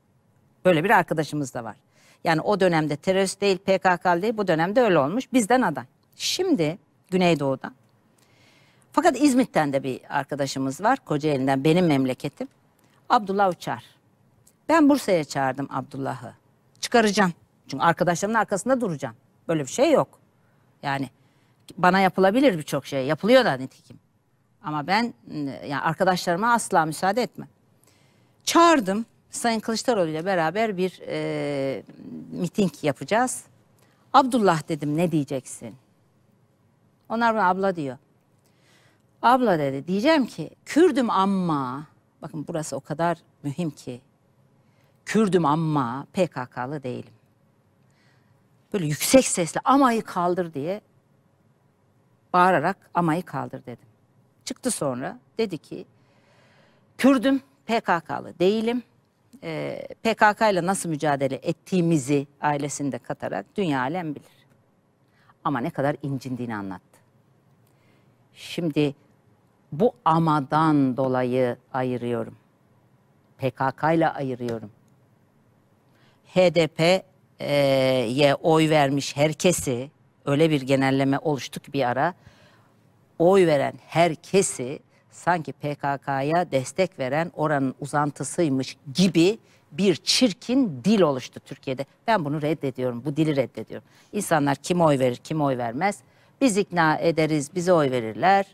Böyle bir arkadaşımız da var. Yani o dönemde terörist değil PKK değil bu dönemde öyle olmuş. Bizden aday. Şimdi Güneydoğu'da. Fakat İzmit'ten de bir arkadaşımız var. Kocaeli'nden benim memleketim. Abdullah Uçar. Ben Bursa'ya çağırdım Abdullah'ı. Çıkaracağım. Çünkü arkadaşlarımın arkasında duracağım. Böyle bir şey yok. Yani bana yapılabilir birçok şey. Yapılıyor da nitekim. Ama ben yani arkadaşlarıma asla müsaade etmem. Çağırdım. Sayın Kılıçdaroğlu ile beraber bir e, miting yapacağız. Abdullah dedim ne diyeceksin? Onlar bana abla diyor. Abla dedi diyeceğim ki Kürdüm amma bakın burası o kadar mühim ki Kürdüm amma PKK'lı değilim. Böyle yüksek sesle amayı kaldır diye bağırarak amayı kaldır dedim. Çıktı sonra dedi ki Kürdüm PKK'lı değilim. Ee, PKK ile nasıl mücadele ettiğimizi ailesinde katarak dünya alem bilir. Ama ne kadar incindiğini anlattı. Şimdi bu amadan dolayı ayırıyorum. PKK ile ayırıyorum. HDP'ye oy vermiş herkesi öyle bir genelleme oluştu bir ara oy veren herkesi sanki PKK'ya destek veren oranın uzantısıymış gibi bir çirkin dil oluştu Türkiye'de. Ben bunu reddediyorum, bu dili reddediyorum. İnsanlar kim oy verir, kim oy vermez. Biz ikna ederiz, bize oy verirler.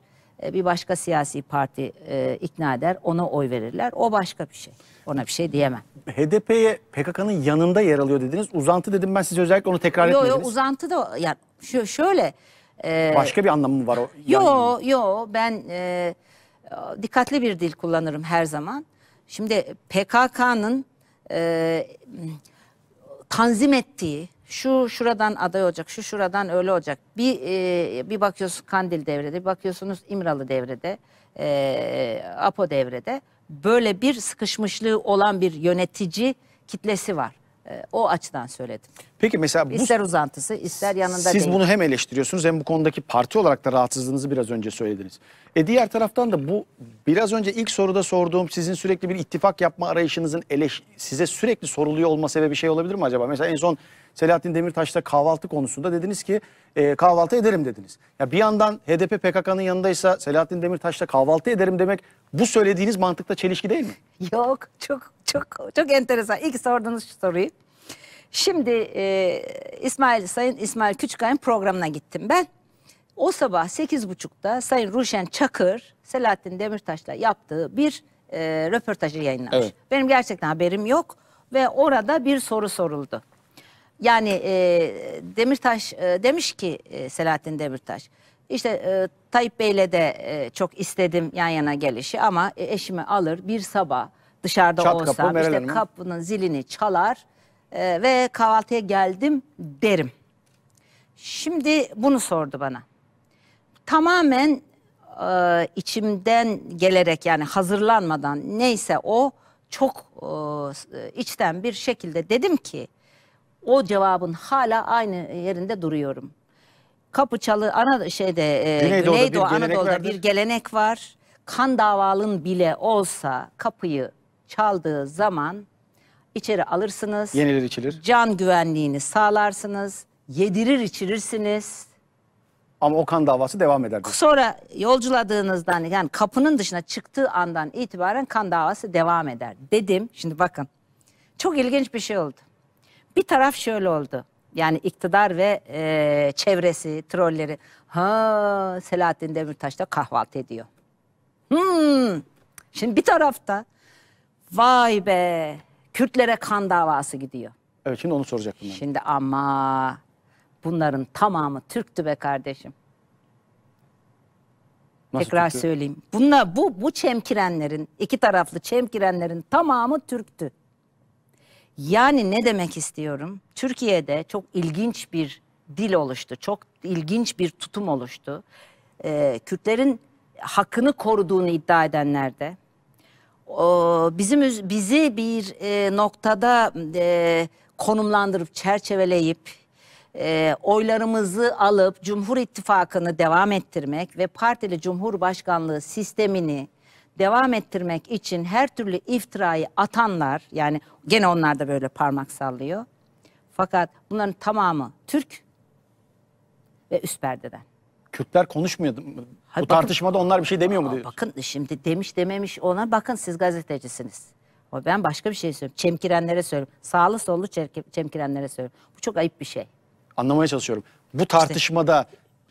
E, bir başka siyasi parti e, ikna eder, ona oy verirler. O başka bir şey. Ona bir şey diyemem. HDP'ye PKK'nın yanında yer alıyor dediniz. Uzantı dedim ben size özellikle onu tekrar yo, etmediniz. Yok yok uzantı da yani şöyle. E, başka bir anlamı mı var o? Yok yok yo, ben... E, dikkatli bir dil kullanırım her zaman. Şimdi PKK'nın e, tanzim ettiği şu şuradan aday olacak, şu şuradan öyle olacak. Bir e, bir bakıyorsun Kandil devrede, bir bakıyorsunuz İmralı devrede, e, Apo devrede. Böyle bir sıkışmışlığı olan bir yönetici kitlesi var. E, o açıdan söyledim. Peki mesela bu... İster uzantısı ister yanında siz değil. Siz bunu hem eleştiriyorsunuz hem bu konudaki parti olarak da rahatsızlığınızı biraz önce söylediniz. E diğer taraftan da bu biraz önce ilk soruda sorduğum sizin sürekli bir ittifak yapma arayışınızın eleş, size sürekli soruluyor olma sebebi bir şey olabilir mi acaba? Mesela en son Selahattin Demirtaş'ta kahvaltı konusunda dediniz ki e, kahvaltı ederim dediniz. Ya bir yandan HDP PKK'nın yanındaysa Selahattin Demirtaş'ta kahvaltı ederim demek bu söylediğiniz mantıkta çelişki değil mi? Yok çok çok çok enteresan. İlk sorduğunuz soruyu Şimdi e, İsmail Sayın İsmail Küçükay'ın programına gittim ben. O sabah sekiz buçukta Sayın Ruşen Çakır Selahattin Demirtaş'la yaptığı bir e, röportajı yayınlamış. Evet. Benim gerçekten haberim yok ve orada bir soru soruldu. Yani e, Demirtaş e, demiş ki e, Selahattin Demirtaş işte e, Tayyip Bey'le de e, çok istedim yan yana gelişi ama e, eşimi alır bir sabah dışarıda Çat olsa kapı, işte kapının zilini çalar e, ve kahvaltıya geldim derim. Şimdi bunu sordu bana. Tamamen e, içimden gelerek yani hazırlanmadan neyse o çok e, içten bir şekilde dedim ki o cevabın hala aynı yerinde duruyorum. Kapı çalı ana şeyde e, Güneydoğu bir Anadolu'da vardır. bir gelenek var. Kan davalın bile olsa kapıyı çaldığı zaman içeri alırsınız. Yenilir içilir. Can güvenliğini sağlarsınız. Yedirir içirirsiniz. Ama o kan davası devam eder. Sonra yolculadığınızdan yani kapının dışına çıktığı andan itibaren kan davası devam eder dedim. Şimdi bakın çok ilginç bir şey oldu. Bir taraf şöyle oldu. Yani iktidar ve e, çevresi, trolleri. Ha Selahattin Demirtaş da kahvaltı ediyor. Hmm. Şimdi bir tarafta vay be Kürtlere kan davası gidiyor. Evet şimdi onu soracaktım ben. Şimdi ama bunların tamamı Türktü be kardeşim. Nasıl Tekrar Türktü? söyleyeyim. Bunlar bu bu çemkirenlerin iki taraflı çemkirenlerin tamamı Türktü. Yani ne demek istiyorum? Türkiye'de çok ilginç bir dil oluştu. Çok ilginç bir tutum oluştu. Ee, Kürtlerin hakkını koruduğunu iddia edenler de bizim bizi bir e, noktada e, konumlandırıp çerçeveleyip e, oylarımızı alıp Cumhur İttifakı'nı devam ettirmek ve partili cumhurbaşkanlığı sistemini devam ettirmek için her türlü iftirayı atanlar yani gene onlar da böyle parmak sallıyor. Fakat bunların tamamı Türk ve üst perdeden. Kürtler konuşmuyor Hayır, Bu bakın, tartışmada onlar bir şey demiyor mu diyor? Bakın şimdi demiş dememiş ona bakın siz gazetecisiniz. ben başka bir şey söylüyorum. Çemkirenlere söylüyorum. Sağlı sollu çemkirenlere söylüyorum. Bu çok ayıp bir şey. Anlamaya çalışıyorum. Bu tartışmada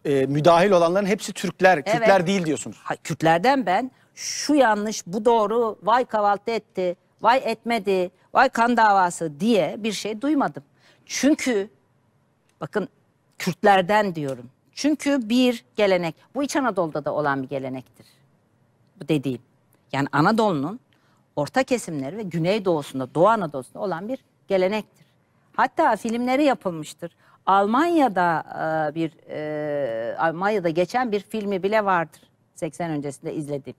işte. e, müdahil olanların hepsi Türkler, Kürtler evet. değil diyorsunuz. Ha, Kürtlerden ben şu yanlış, bu doğru, vay kahvaltı etti, vay etmedi, vay kan davası diye bir şey duymadım. Çünkü bakın Kürtlerden diyorum. Çünkü bir gelenek, bu İç Anadolu'da da olan bir gelenektir. Bu dediğim. Yani Anadolu'nun orta kesimleri ve Güneydoğu'sunda, Doğu Anadolu'sunda olan bir gelenektir. Hatta filmleri yapılmıştır. Almanya'da e, bir e, Almanya'da geçen bir filmi bile vardır. 80 öncesinde izledim.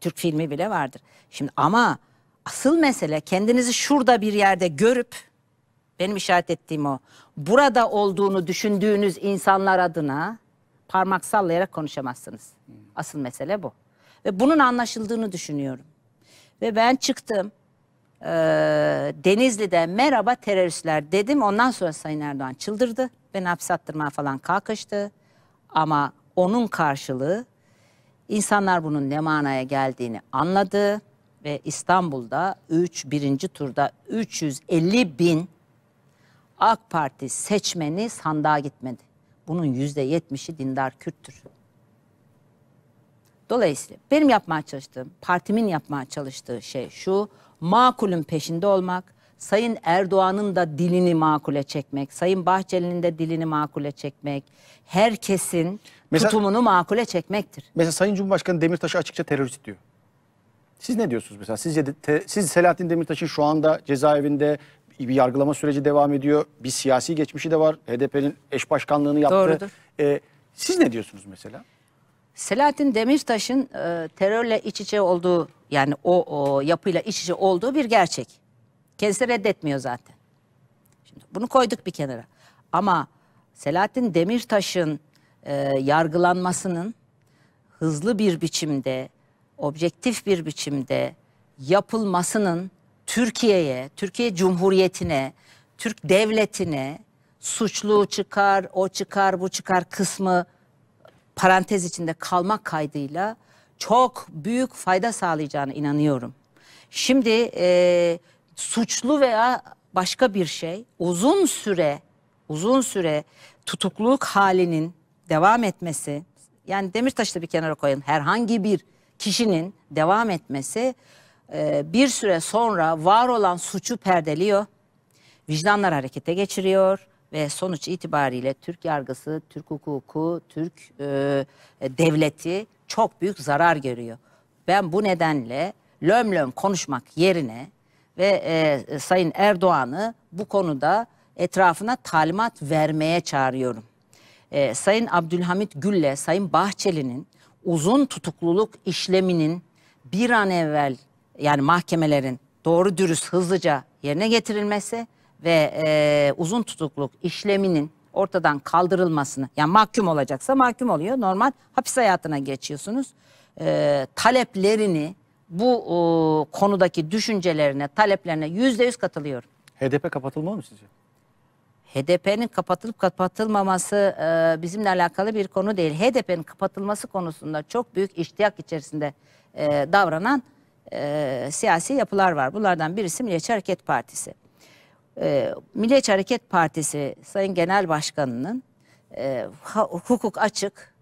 Türk filmi bile vardır. Şimdi ama asıl mesele kendinizi şurada bir yerde görüp benim işaret ettiğim o. Burada olduğunu düşündüğünüz insanlar adına parmak sallayarak konuşamazsınız. Asıl mesele bu. Ve bunun anlaşıldığını düşünüyorum. Ve ben çıktım. E, Denizli'de merhaba teröristler dedim. Ondan sonra Sayın Erdoğan çıldırdı. Beni hapse attırmaya falan kalkıştı. Ama onun karşılığı insanlar bunun ne manaya geldiğini anladı. Ve İstanbul'da 3 birinci turda 350 bin AK Parti seçmeni sandığa gitmedi. Bunun yüzde yetmişi dindar Kürttür. Dolayısıyla benim yapmaya çalıştığım, partimin yapmaya çalıştığı şey şu, makulün peşinde olmak, Sayın Erdoğan'ın da dilini makule çekmek, Sayın Bahçeli'nin de dilini makule çekmek, herkesin mesela, tutumunu makule çekmektir. Mesela Sayın Cumhurbaşkanı Demirtaş'ı açıkça terörist diyor. Siz ne diyorsunuz mesela? Sizce de, te, siz Selahattin Demirtaş'ın şu anda cezaevinde bir yargılama süreci devam ediyor. Bir siyasi geçmişi de var. HDP'nin eş başkanlığını yaptı. Doğrudur. E, siz ne diyorsunuz mesela? Selahattin Demirtaş'ın e, terörle iç içe olduğu yani o, o yapıyla iç içe olduğu bir gerçek. Kendisi reddetmiyor zaten. Şimdi bunu koyduk bir kenara. Ama Selahattin Demirtaş'ın e, yargılanmasının hızlı bir biçimde, objektif bir biçimde yapılmasının Türkiye'ye, Türkiye Cumhuriyeti'ne, Türk devletine suçlu çıkar, o çıkar, bu çıkar kısmı parantez içinde kalmak kaydıyla çok büyük fayda sağlayacağına inanıyorum. Şimdi e, suçlu veya başka bir şey uzun süre uzun süre tutukluluk halinin devam etmesi yani demir Demirtaş'ı bir kenara koyalım herhangi bir kişinin devam etmesi ee, bir süre sonra var olan suçu perdeliyor. Vicdanlar harekete geçiriyor ve sonuç itibariyle Türk yargısı, Türk hukuku, Türk e, e devleti çok büyük zarar görüyor. Ben bu nedenle löm löm konuşmak yerine ve e, e, Sayın Erdoğan'ı bu konuda etrafına talimat vermeye çağırıyorum. E, Sayın Abdülhamit Gül'le Sayın Bahçeli'nin uzun tutukluluk işleminin bir an evvel yani mahkemelerin doğru dürüst hızlıca yerine getirilmesi ve e, uzun tutukluk işleminin ortadan kaldırılmasını yani mahkum olacaksa mahkum oluyor normal hapis hayatına geçiyorsunuz e, taleplerini bu e, konudaki düşüncelerine taleplerine yüzde yüz katılıyorum. HDP kapatılmalı mı sizce? HDP'nin kapatılıp kapatılmaması e, bizimle alakalı bir konu değil. HDP'nin kapatılması konusunda çok büyük iştiyak içerisinde e, davranan e, siyasi yapılar var. Bunlardan birisi Milliyetçi Hareket Partisi. E, Milliyetçi Hareket Partisi Sayın Genel Başkanı'nın e, hukuk açık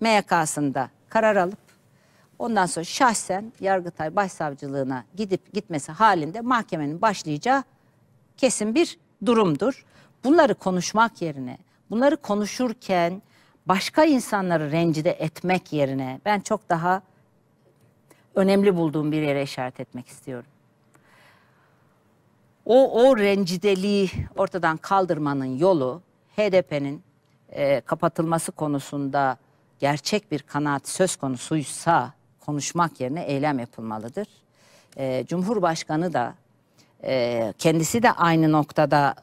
MYK'sında karar alıp ondan sonra şahsen Yargıtay Başsavcılığına gidip gitmesi halinde mahkemenin başlayacağı kesin bir durumdur. Bunları konuşmak yerine, bunları konuşurken başka insanları rencide etmek yerine ben çok daha önemli bulduğum bir yere işaret etmek istiyorum. O, o rencideliği ortadan kaldırmanın yolu HDP'nin e, kapatılması konusunda gerçek bir kanaat söz konusuysa konuşmak yerine eylem yapılmalıdır. E, Cumhurbaşkanı da e, kendisi de aynı noktada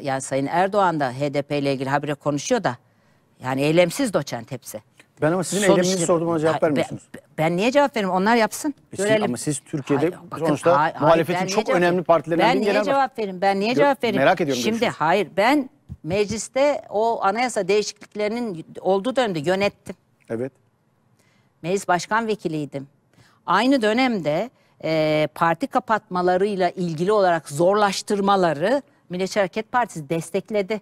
e, yani Sayın Erdoğan da HDP ile ilgili habire konuşuyor da yani eylemsiz doçent hepsi. Ben ama sizin Sonuçta, eyleminizi sordum ona cevap vermiyorsunuz. Ben, ben niye cevap veririm? Onlar yapsın. E görelim. ama siz Türkiye'de hayır, bakın, sonuçta hayır, muhalefetin çok önemli veririm. partilerinden ben niye cevap veririm? Ben niye cevap veririm? Merak ediyorum. Şimdi hayır ben mecliste o anayasa değişikliklerinin olduğu dönemde yönettim. Evet. Meclis başkan vekiliydim. Aynı dönemde e, parti kapatmalarıyla ilgili olarak zorlaştırmaları Milliyetçi Hareket Partisi destekledi.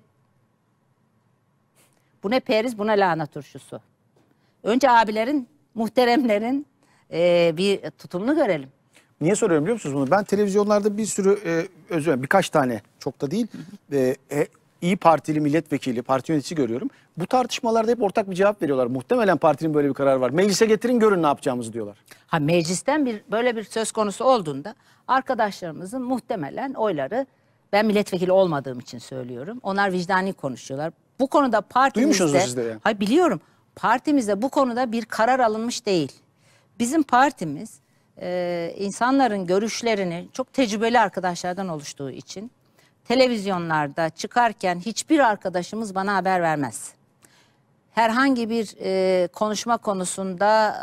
Bu ne periz, bu ne lahana turşusu önce abilerin, muhteremlerin e, bir tutumunu görelim. Niye soruyorum biliyor musunuz bunu? Ben televizyonlarda bir sürü e, özür birkaç tane çok da değil e, e, İyi Partili milletvekili, parti yöneticisi görüyorum. Bu tartışmalarda hep ortak bir cevap veriyorlar. Muhtemelen partinin böyle bir kararı var. Meclise getirin görün ne yapacağımızı diyorlar. Ha meclisten bir böyle bir söz konusu olduğunda arkadaşlarımızın muhtemelen oyları ben milletvekili olmadığım için söylüyorum. Onlar vicdani konuşuyorlar. Bu konuda partimizde... Duymuşsunuz sizde yani. Hayır biliyorum partimizde bu konuda bir karar alınmış değil. Bizim partimiz e, insanların görüşlerini çok tecrübeli arkadaşlardan oluştuğu için televizyonlarda çıkarken hiçbir arkadaşımız bana haber vermez. Herhangi bir e, konuşma konusunda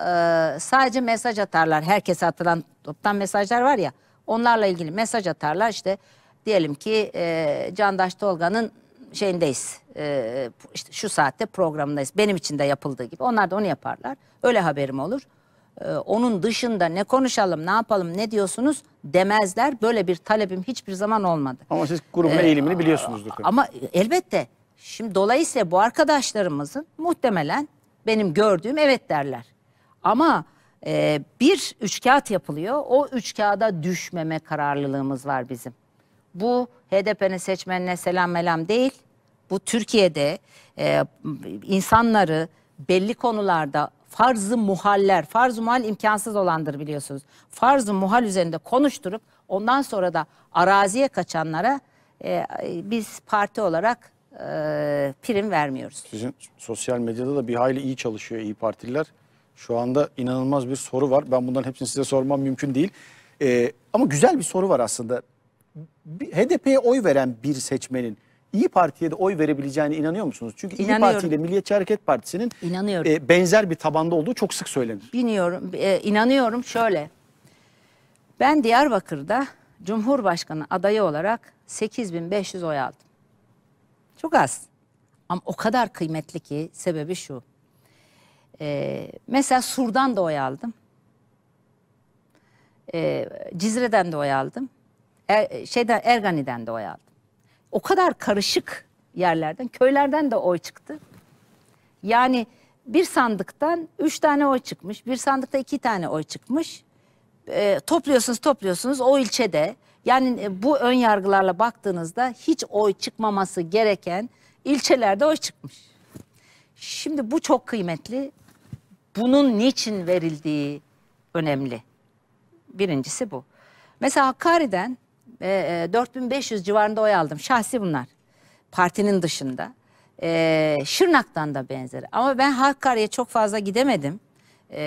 e, sadece mesaj atarlar. Herkese atılan toptan mesajlar var ya onlarla ilgili mesaj atarlar. işte. diyelim ki e, Candaş Tolga'nın şeyindeyiz. E, işte şu saatte programındayız. Benim için de yapıldığı gibi. Onlar da onu yaparlar. Öyle haberim olur. E, onun dışında ne konuşalım, ne yapalım, ne diyorsunuz demezler. Böyle bir talebim hiçbir zaman olmadı. Ama siz grubun e, ee, eğilimini biliyorsunuzdur. Ama elbette. Şimdi dolayısıyla bu arkadaşlarımızın muhtemelen benim gördüğüm evet derler. Ama e, bir üç kağıt yapılıyor. O üç kağıda düşmeme kararlılığımız var bizim. Bu HDP'nin seçmenine selam melam değil. Bu Türkiye'de e, insanları belli konularda farz-ı muhaller, farz-ı muhal imkansız olandır biliyorsunuz. Farz-ı muhal üzerinde konuşturup ondan sonra da araziye kaçanlara e, biz parti olarak e, prim vermiyoruz. Sizin sosyal medyada da bir hayli iyi çalışıyor iyi Partililer. Şu anda inanılmaz bir soru var. Ben bunların hepsini size sormam mümkün değil. E, ama güzel bir soru var aslında. HDP'ye oy veren bir seçmenin İyi Parti'ye de oy verebileceğine inanıyor musunuz? Çünkü İyi Parti ile Milliyetçi Hareket Partisi'nin E, benzer bir tabanda olduğu çok sık söylenir. Biniyorum, e, inanıyorum şöyle. Ben Diyarbakır'da Cumhurbaşkanı adayı olarak 8500 oy aldım. Çok az. Ama o kadar kıymetli ki sebebi şu. E, mesela Sur'dan da oy aldım. E, Cizre'den de oy aldım. Er, şeyden, Ergani'den de oy aldım o kadar karışık yerlerden, köylerden de oy çıktı. Yani bir sandıktan üç tane oy çıkmış, bir sandıkta iki tane oy çıkmış. E, topluyorsunuz topluyorsunuz o ilçede. Yani e, bu ön yargılarla baktığınızda hiç oy çıkmaması gereken ilçelerde oy çıkmış. Şimdi bu çok kıymetli. Bunun niçin verildiği önemli. Birincisi bu. Mesela Hakkari'den e, 4500 e, civarında oy aldım. Şahsi bunlar. Partinin dışında. E, Şırnak'tan da benzeri. Ama ben Hakkari'ye çok fazla gidemedim. E,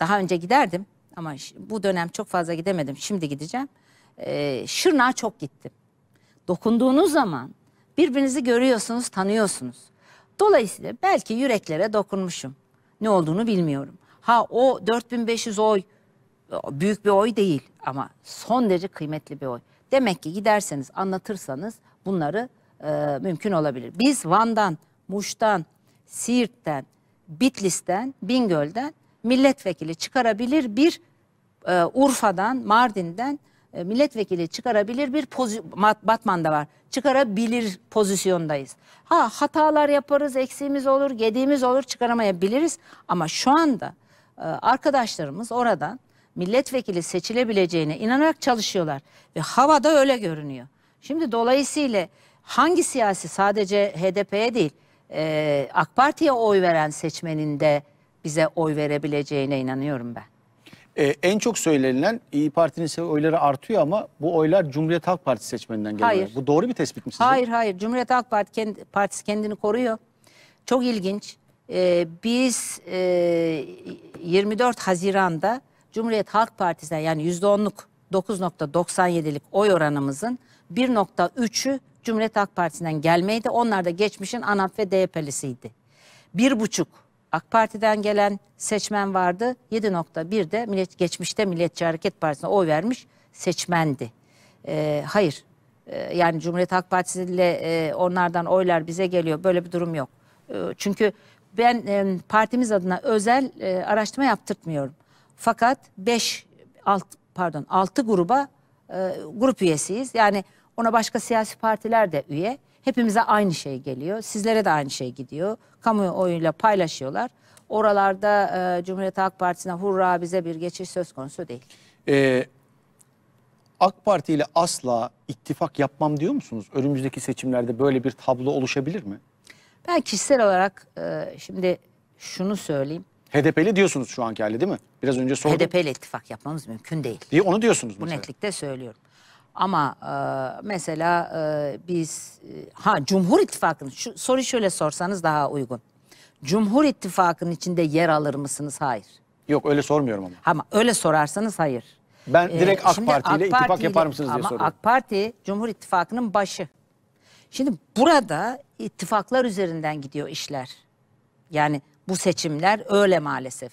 daha önce giderdim. Ama bu dönem çok fazla gidemedim. Şimdi gideceğim. E, Şırnak'a çok gittim. Dokunduğunuz zaman birbirinizi görüyorsunuz, tanıyorsunuz. Dolayısıyla belki yüreklere dokunmuşum. Ne olduğunu bilmiyorum. Ha o 4500 oy büyük bir oy değil ama son derece kıymetli bir oy. Demek ki giderseniz anlatırsanız bunları e, mümkün olabilir. Biz Van'dan, Muş'tan, Siirt'ten, Bitlis'ten, Bingöl'den milletvekili çıkarabilir bir e, Urfa'dan, Mardin'den e, milletvekili çıkarabilir bir Batman'da var. Çıkarabilir pozisyondayız. Ha hatalar yaparız, eksiğimiz olur, gediğimiz olur, çıkaramayabiliriz ama şu anda e, arkadaşlarımız oradan milletvekili seçilebileceğine inanarak çalışıyorlar. Ve havada öyle görünüyor. Şimdi dolayısıyla hangi siyasi sadece HDP'ye değil e, AK Parti'ye oy veren seçmenin de bize oy verebileceğine inanıyorum ben. Ee, en çok söylenilen İyi Parti'nin oyları artıyor ama bu oylar Cumhuriyet Halk Partisi seçmeninden geliyor. Hayır. Bu doğru bir tespit mi sizce? Hayır hayır. Cumhuriyet Halk Parti kendi, Partisi kendini koruyor. Çok ilginç. Ee, biz e, 24 Haziran'da Cumhuriyet Halk Partisi'ne yani %10'luk 9.97'lik oy oranımızın 1.3'ü Cumhuriyet Halk Partisi'nden gelmeydi. Onlar da geçmişin ANAP ve DYP'lisiydi. 1.5 AK Parti'den gelen seçmen vardı. 7.1 de millet, geçmişte Milliyetçi Hareket Partisi'ne oy vermiş seçmendi. Ee, hayır ee, yani Cumhuriyet Halk Partisi ile e, onlardan oylar bize geliyor böyle bir durum yok. Ee, çünkü ben e, partimiz adına özel e, araştırma yaptırtmıyorum. Fakat 5 alt pardon 6 gruba e, grup üyesiyiz. Yani ona başka siyasi partiler de üye. Hepimize aynı şey geliyor. Sizlere de aynı şey gidiyor. Kamuoyuyla paylaşıyorlar. Oralarda e, Cumhuriyet Halk Partisi'ne hurra bize bir geçiş söz konusu değil. Ee, AK Parti ile asla ittifak yapmam diyor musunuz? Önümüzdeki seçimlerde böyle bir tablo oluşabilir mi? Ben kişisel olarak e, şimdi şunu söyleyeyim. HDP'li diyorsunuz şu anki hali değil mi? Biraz önce sordum. HDP ittifak yapmamız mümkün değil. Diye onu diyorsunuz Bu netlikte söylüyorum. Ama e, mesela e, biz e, ha Cumhur İttifakı'nın şu soruyu şöyle sorsanız daha uygun. Cumhur İttifakı'nın içinde yer alır mısınız? Hayır. Yok öyle sormuyorum ama. Ama öyle sorarsanız hayır. Ben e, direkt AK Şimdi Parti ile ittifak yapar ile- mısınız diye soruyorum. AK Parti Cumhur İttifakı'nın başı. Şimdi burada ittifaklar üzerinden gidiyor işler. Yani bu seçimler öyle maalesef.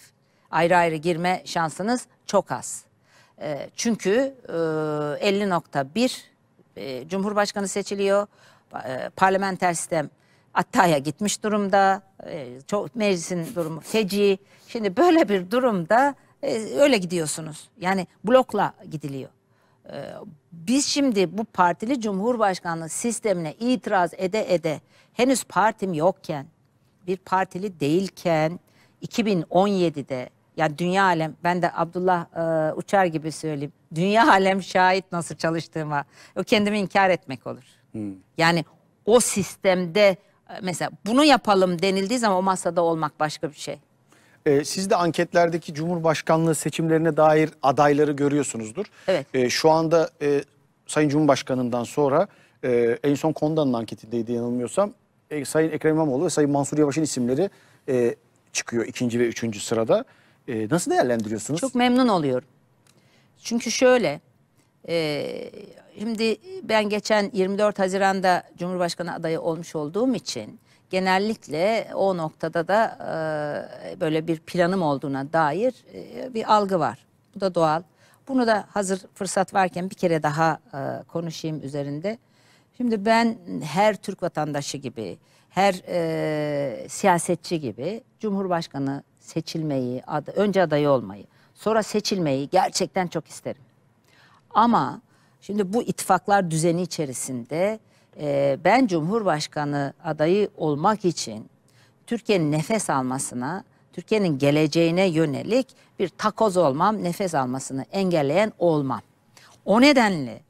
Ayrı ayrı girme şansınız çok az. E, çünkü e, 50.1 e, Cumhurbaşkanı seçiliyor. E, parlamenter sistem Attaya gitmiş durumda. E, çok meclisin durumu feci. Şimdi böyle bir durumda e, öyle gidiyorsunuz. Yani blokla gidiliyor. E, biz şimdi bu partili cumhurbaşkanlığı sistemine itiraz ede ede henüz partim yokken bir partili değilken 2017'de ya dünya alem ben de Abdullah e, Uçar gibi söyleyeyim. Dünya alem şahit nasıl çalıştığıma. O kendimi inkar etmek olur. Hmm. Yani o sistemde e, mesela bunu yapalım denildiği zaman o masada olmak başka bir şey. Ee, siz de anketlerdeki Cumhurbaşkanlığı seçimlerine dair adayları görüyorsunuzdur. Evet. Ee, şu anda e, Sayın Cumhurbaşkanı'ndan sonra e, en son Konda'nın anketindeydi yanılmıyorsam. E, Sayın Ekrem İmamoğlu ve Sayın Mansur Yavaş'ın isimleri e, çıkıyor ikinci ve üçüncü sırada. E, nasıl değerlendiriyorsunuz? Çok memnun oluyorum. Çünkü şöyle, e, şimdi ben geçen 24 Haziran'da Cumhurbaşkanı adayı olmuş olduğum için genellikle o noktada da e, böyle bir planım olduğuna dair e, bir algı var. Bu da doğal. Bunu da hazır fırsat varken bir kere daha e, konuşayım üzerinde. Şimdi ben her Türk vatandaşı gibi, her e, siyasetçi gibi Cumhurbaşkanı seçilmeyi, ad, önce adayı olmayı, sonra seçilmeyi gerçekten çok isterim. Ama şimdi bu ittifaklar düzeni içerisinde e, ben Cumhurbaşkanı adayı olmak için Türkiye'nin nefes almasına, Türkiye'nin geleceğine yönelik bir takoz olmam, nefes almasını engelleyen olmam. O nedenle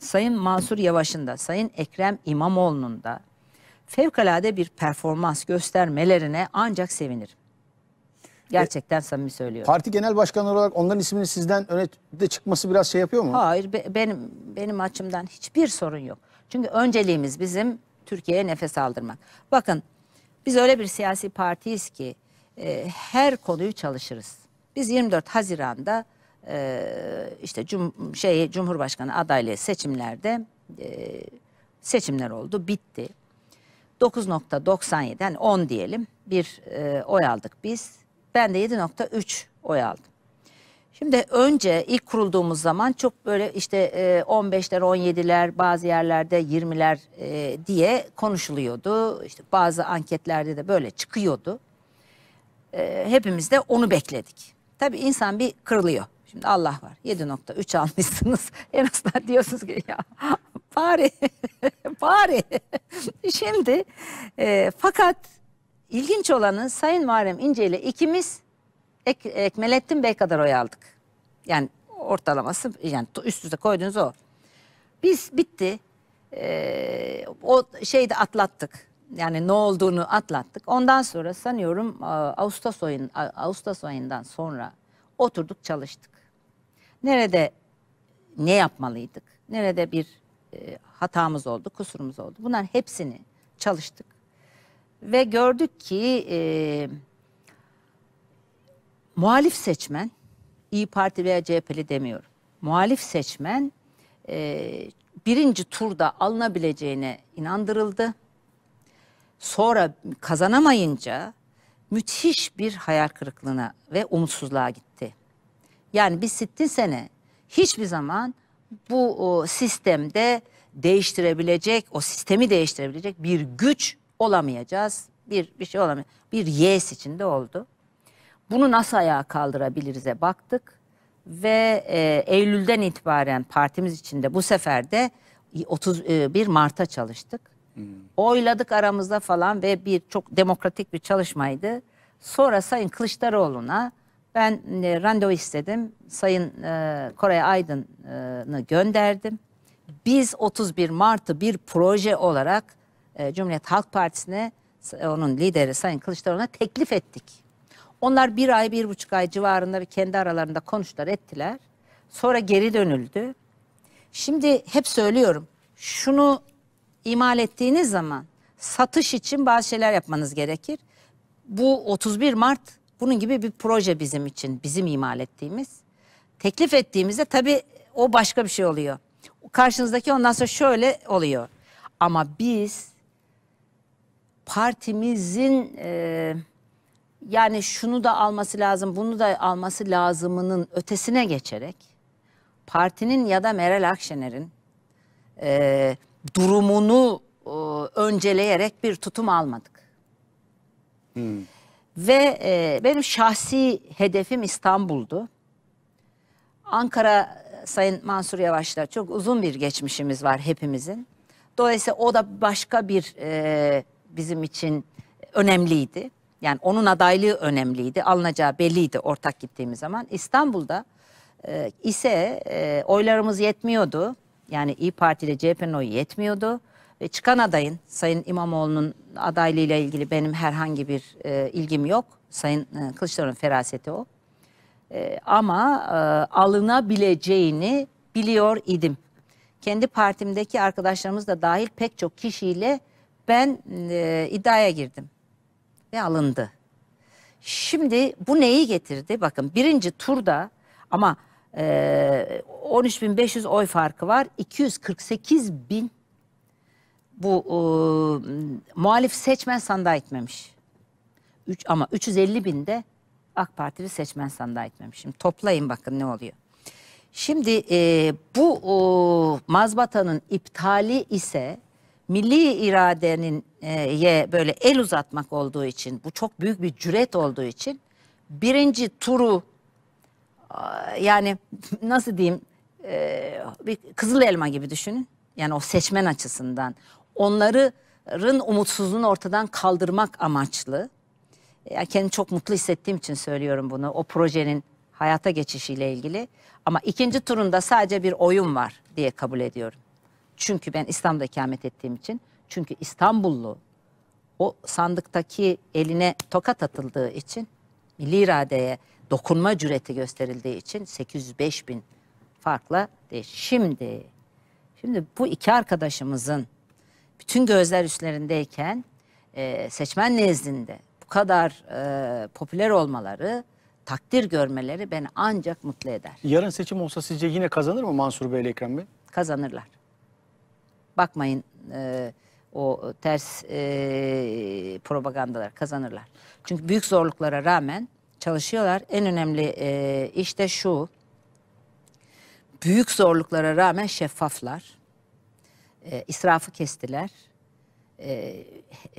Sayın Mansur Yavaş'ın da, Sayın Ekrem İmamoğlu'nun da fevkalade bir performans göstermelerine ancak sevinir. Gerçekten e, samimi söylüyorum. Parti genel başkanı olarak onların isminin sizden öne de çıkması biraz şey yapıyor mu? Hayır, be, benim benim açımdan hiçbir sorun yok. Çünkü önceliğimiz bizim Türkiye'ye nefes aldırmak. Bakın biz öyle bir siyasi partiyiz ki e, her konuyu çalışırız. Biz 24 Haziran'da e, işte cum, şey, Cumhurbaşkanı adaylığı seçimlerde e, seçimler oldu bitti. 9.97 yani 10 diyelim bir e, oy aldık biz. Ben de 7.3 oy aldım. Şimdi önce ilk kurulduğumuz zaman çok böyle işte e, 15'ler 17'ler bazı yerlerde 20'ler e, diye konuşuluyordu. İşte bazı anketlerde de böyle çıkıyordu. E, hepimiz de onu bekledik. Tabii insan bir kırılıyor. Şimdi Allah var. 7.3 almışsınız. En azından diyorsunuz ki ya bari bari. Şimdi e, fakat ilginç olanı Sayın Muharrem İnce ile ikimiz Ek, Ekmelettin Bey kadar oy aldık. Yani ortalaması yani üst üste koyduğunuz o. Biz bitti. E, o şeyi de atlattık. Yani ne olduğunu atlattık. Ondan sonra sanıyorum e, Ağustos, oyun, Ağustos ayından sonra oturduk çalıştık. Nerede ne yapmalıydık? Nerede bir e, hatamız oldu, kusurumuz oldu? Bunların hepsini çalıştık. Ve gördük ki e, muhalif seçmen, İyi Parti veya CHP'li demiyorum. Muhalif seçmen e, birinci turda alınabileceğine inandırıldı. Sonra kazanamayınca müthiş bir hayal kırıklığına ve umutsuzluğa gitti. Yani biz 60 sene hiçbir zaman bu o, sistemde değiştirebilecek, o sistemi değiştirebilecek bir güç olamayacağız. Bir, bir şey olamayacak. Bir yes içinde oldu. Bunu nasıl ayağa kaldırabilirize baktık ve e, Eylül'den itibaren partimiz içinde bu sefer de 31 e, Mart'a çalıştık. Hmm. Oyladık aramızda falan ve bir çok demokratik bir çalışmaydı. Sonra Sayın Kılıçdaroğlu'na ben e, randevu istedim. Sayın e, Koray Aydın'ı gönderdim. Biz 31 Mart'ı bir proje olarak e, Cumhuriyet Halk Partisi'ne onun lideri Sayın Kılıçdaroğlu'na teklif ettik. Onlar bir ay, bir buçuk ay civarında bir kendi aralarında konuştular, ettiler. Sonra geri dönüldü. Şimdi hep söylüyorum, şunu imal ettiğiniz zaman satış için bazı şeyler yapmanız gerekir. Bu 31 Mart bunun gibi bir proje bizim için, bizim imal ettiğimiz. Teklif ettiğimizde tabii o başka bir şey oluyor. Karşınızdaki ondan sonra şöyle oluyor. Ama biz partimizin e, yani şunu da alması lazım, bunu da alması lazımının ötesine geçerek partinin ya da Meral Akşener'in e, durumunu e, önceleyerek bir tutum almadık. Hmm. Ve e, benim şahsi hedefim İstanbul'du. Ankara e, Sayın Mansur Yavaş'la çok uzun bir geçmişimiz var hepimizin. Dolayısıyla o da başka bir e, bizim için önemliydi. Yani onun adaylığı önemliydi. Alınacağı belliydi ortak gittiğimiz zaman. İstanbul'da e, ise e, oylarımız yetmiyordu. Yani İyi Parti ile CHP'nin oyu yetmiyordu ve çıkan adayın Sayın İmamoğlu'nun adaylığıyla ilgili benim herhangi bir e, ilgim yok. Sayın e, Kılıçdaroğlu'nun feraseti o. E, ama e, alınabileceğini biliyor idim. Kendi partimdeki arkadaşlarımız da dahil pek çok kişiyle ben e, iddiaya girdim ve alındı. Şimdi bu neyi getirdi? Bakın birinci turda ama e, 13.500 oy farkı var. 248 bin bu e, muhalif seçmen sandığa etmemiş Üç, ama 350 bin de AK Partili seçmen sandığa etmemiş. Şimdi toplayın bakın ne oluyor. Şimdi e, bu e, mazbatanın iptali ise milli iradenin e, ye böyle el uzatmak olduğu için bu çok büyük bir cüret olduğu için birinci turu e, yani nasıl diyeyim e, bir kızıl elma gibi düşünün. Yani o seçmen açısından onların umutsuzluğunu ortadan kaldırmak amaçlı. Yani kendimi çok mutlu hissettiğim için söylüyorum bunu. O projenin hayata geçişiyle ilgili. Ama ikinci turunda sadece bir oyun var diye kabul ediyorum. Çünkü ben İstanbul'da ikamet ettiğim için. Çünkü İstanbullu o sandıktaki eline tokat atıldığı için milli iradeye dokunma cüreti gösterildiği için 805 bin farkla değil. Şimdi, şimdi bu iki arkadaşımızın bütün gözler üstlerindeyken e, seçmen nezdinde bu kadar e, popüler olmaları, takdir görmeleri beni ancak mutlu eder. Yarın seçim olsa sizce yine kazanır mı Mansur Bey ile Ekrem Bey? Kazanırlar. Bakmayın e, o ters e, propagandalar kazanırlar. Çünkü büyük zorluklara rağmen çalışıyorlar. En önemli e, işte şu büyük zorluklara rağmen şeffaflar e, israfı kestiler. E,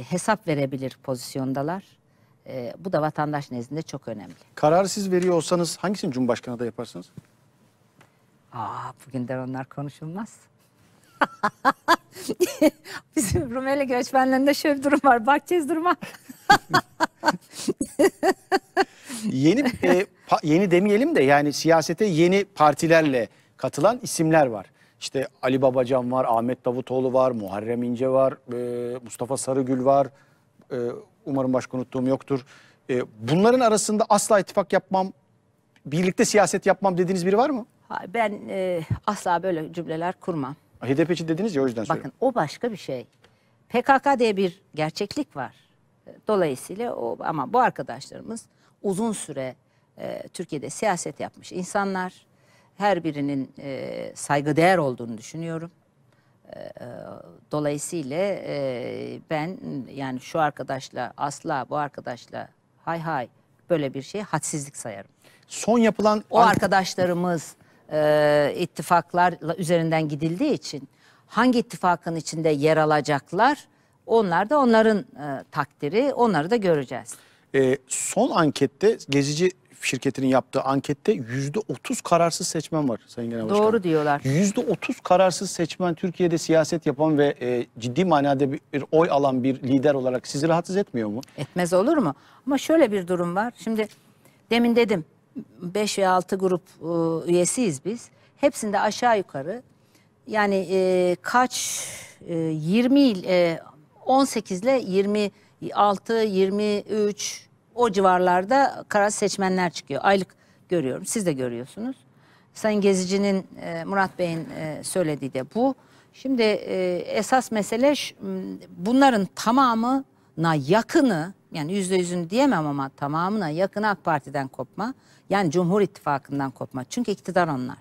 hesap verebilir pozisyondalar. E, bu da vatandaş nezdinde çok önemli. Kararı siz veriyor olsanız hangisini Cumhurbaşkanı da yaparsınız? Aa, bugünden onlar konuşulmaz. Bizim Rumeli göçmenlerinde şöyle bir durum var. Bakacağız duruma. yeni e, yeni demeyelim de yani siyasete yeni partilerle katılan isimler var. İşte Ali Babacan var, Ahmet Davutoğlu var, Muharrem İnce var, e, Mustafa Sarıgül var. E, umarım başka unuttuğum yoktur. E, bunların arasında asla ittifak yapmam, birlikte siyaset yapmam dediğiniz biri var mı? Ben e, asla böyle cümleler kurmam. HDP'ci dediniz ya o yüzden Bakın, söylüyorum. o başka bir şey. PKK diye bir gerçeklik var. E, dolayısıyla o ama bu arkadaşlarımız uzun süre e, Türkiye'de siyaset yapmış insanlar her birinin e, saygıdeğer olduğunu düşünüyorum. E, e, dolayısıyla e, ben yani şu arkadaşla asla bu arkadaşla hay hay böyle bir şey hadsizlik sayarım. Son yapılan... O arkadaşlarımız e, ittifaklar üzerinden gidildiği için hangi ittifakın içinde yer alacaklar onlar da onların e, takdiri onları da göreceğiz. E, son ankette Gezici şirketinin yaptığı ankette yüzde otuz kararsız seçmen var Sayın Genel Başkanım. Doğru diyorlar. Yüzde otuz kararsız seçmen Türkiye'de siyaset yapan ve e, ciddi manada bir, bir oy alan bir lider olarak sizi rahatsız etmiyor mu? Etmez olur mu? Ama şöyle bir durum var. Şimdi demin dedim beş veya altı grup e, üyesiyiz biz. Hepsinde aşağı yukarı yani e, kaç e, 20 il e, 18 ile 20 6 23 o civarlarda karar seçmenler çıkıyor. Aylık görüyorum. Siz de görüyorsunuz. Sayın Gezici'nin e, Murat Bey'in e, söylediği de bu. Şimdi e, esas mesele bunların tamamına yakını yani yüzde yüzünü diyemem ama tamamına yakını AK Parti'den kopma. Yani Cumhur İttifakı'ndan kopma. Çünkü iktidar onlar.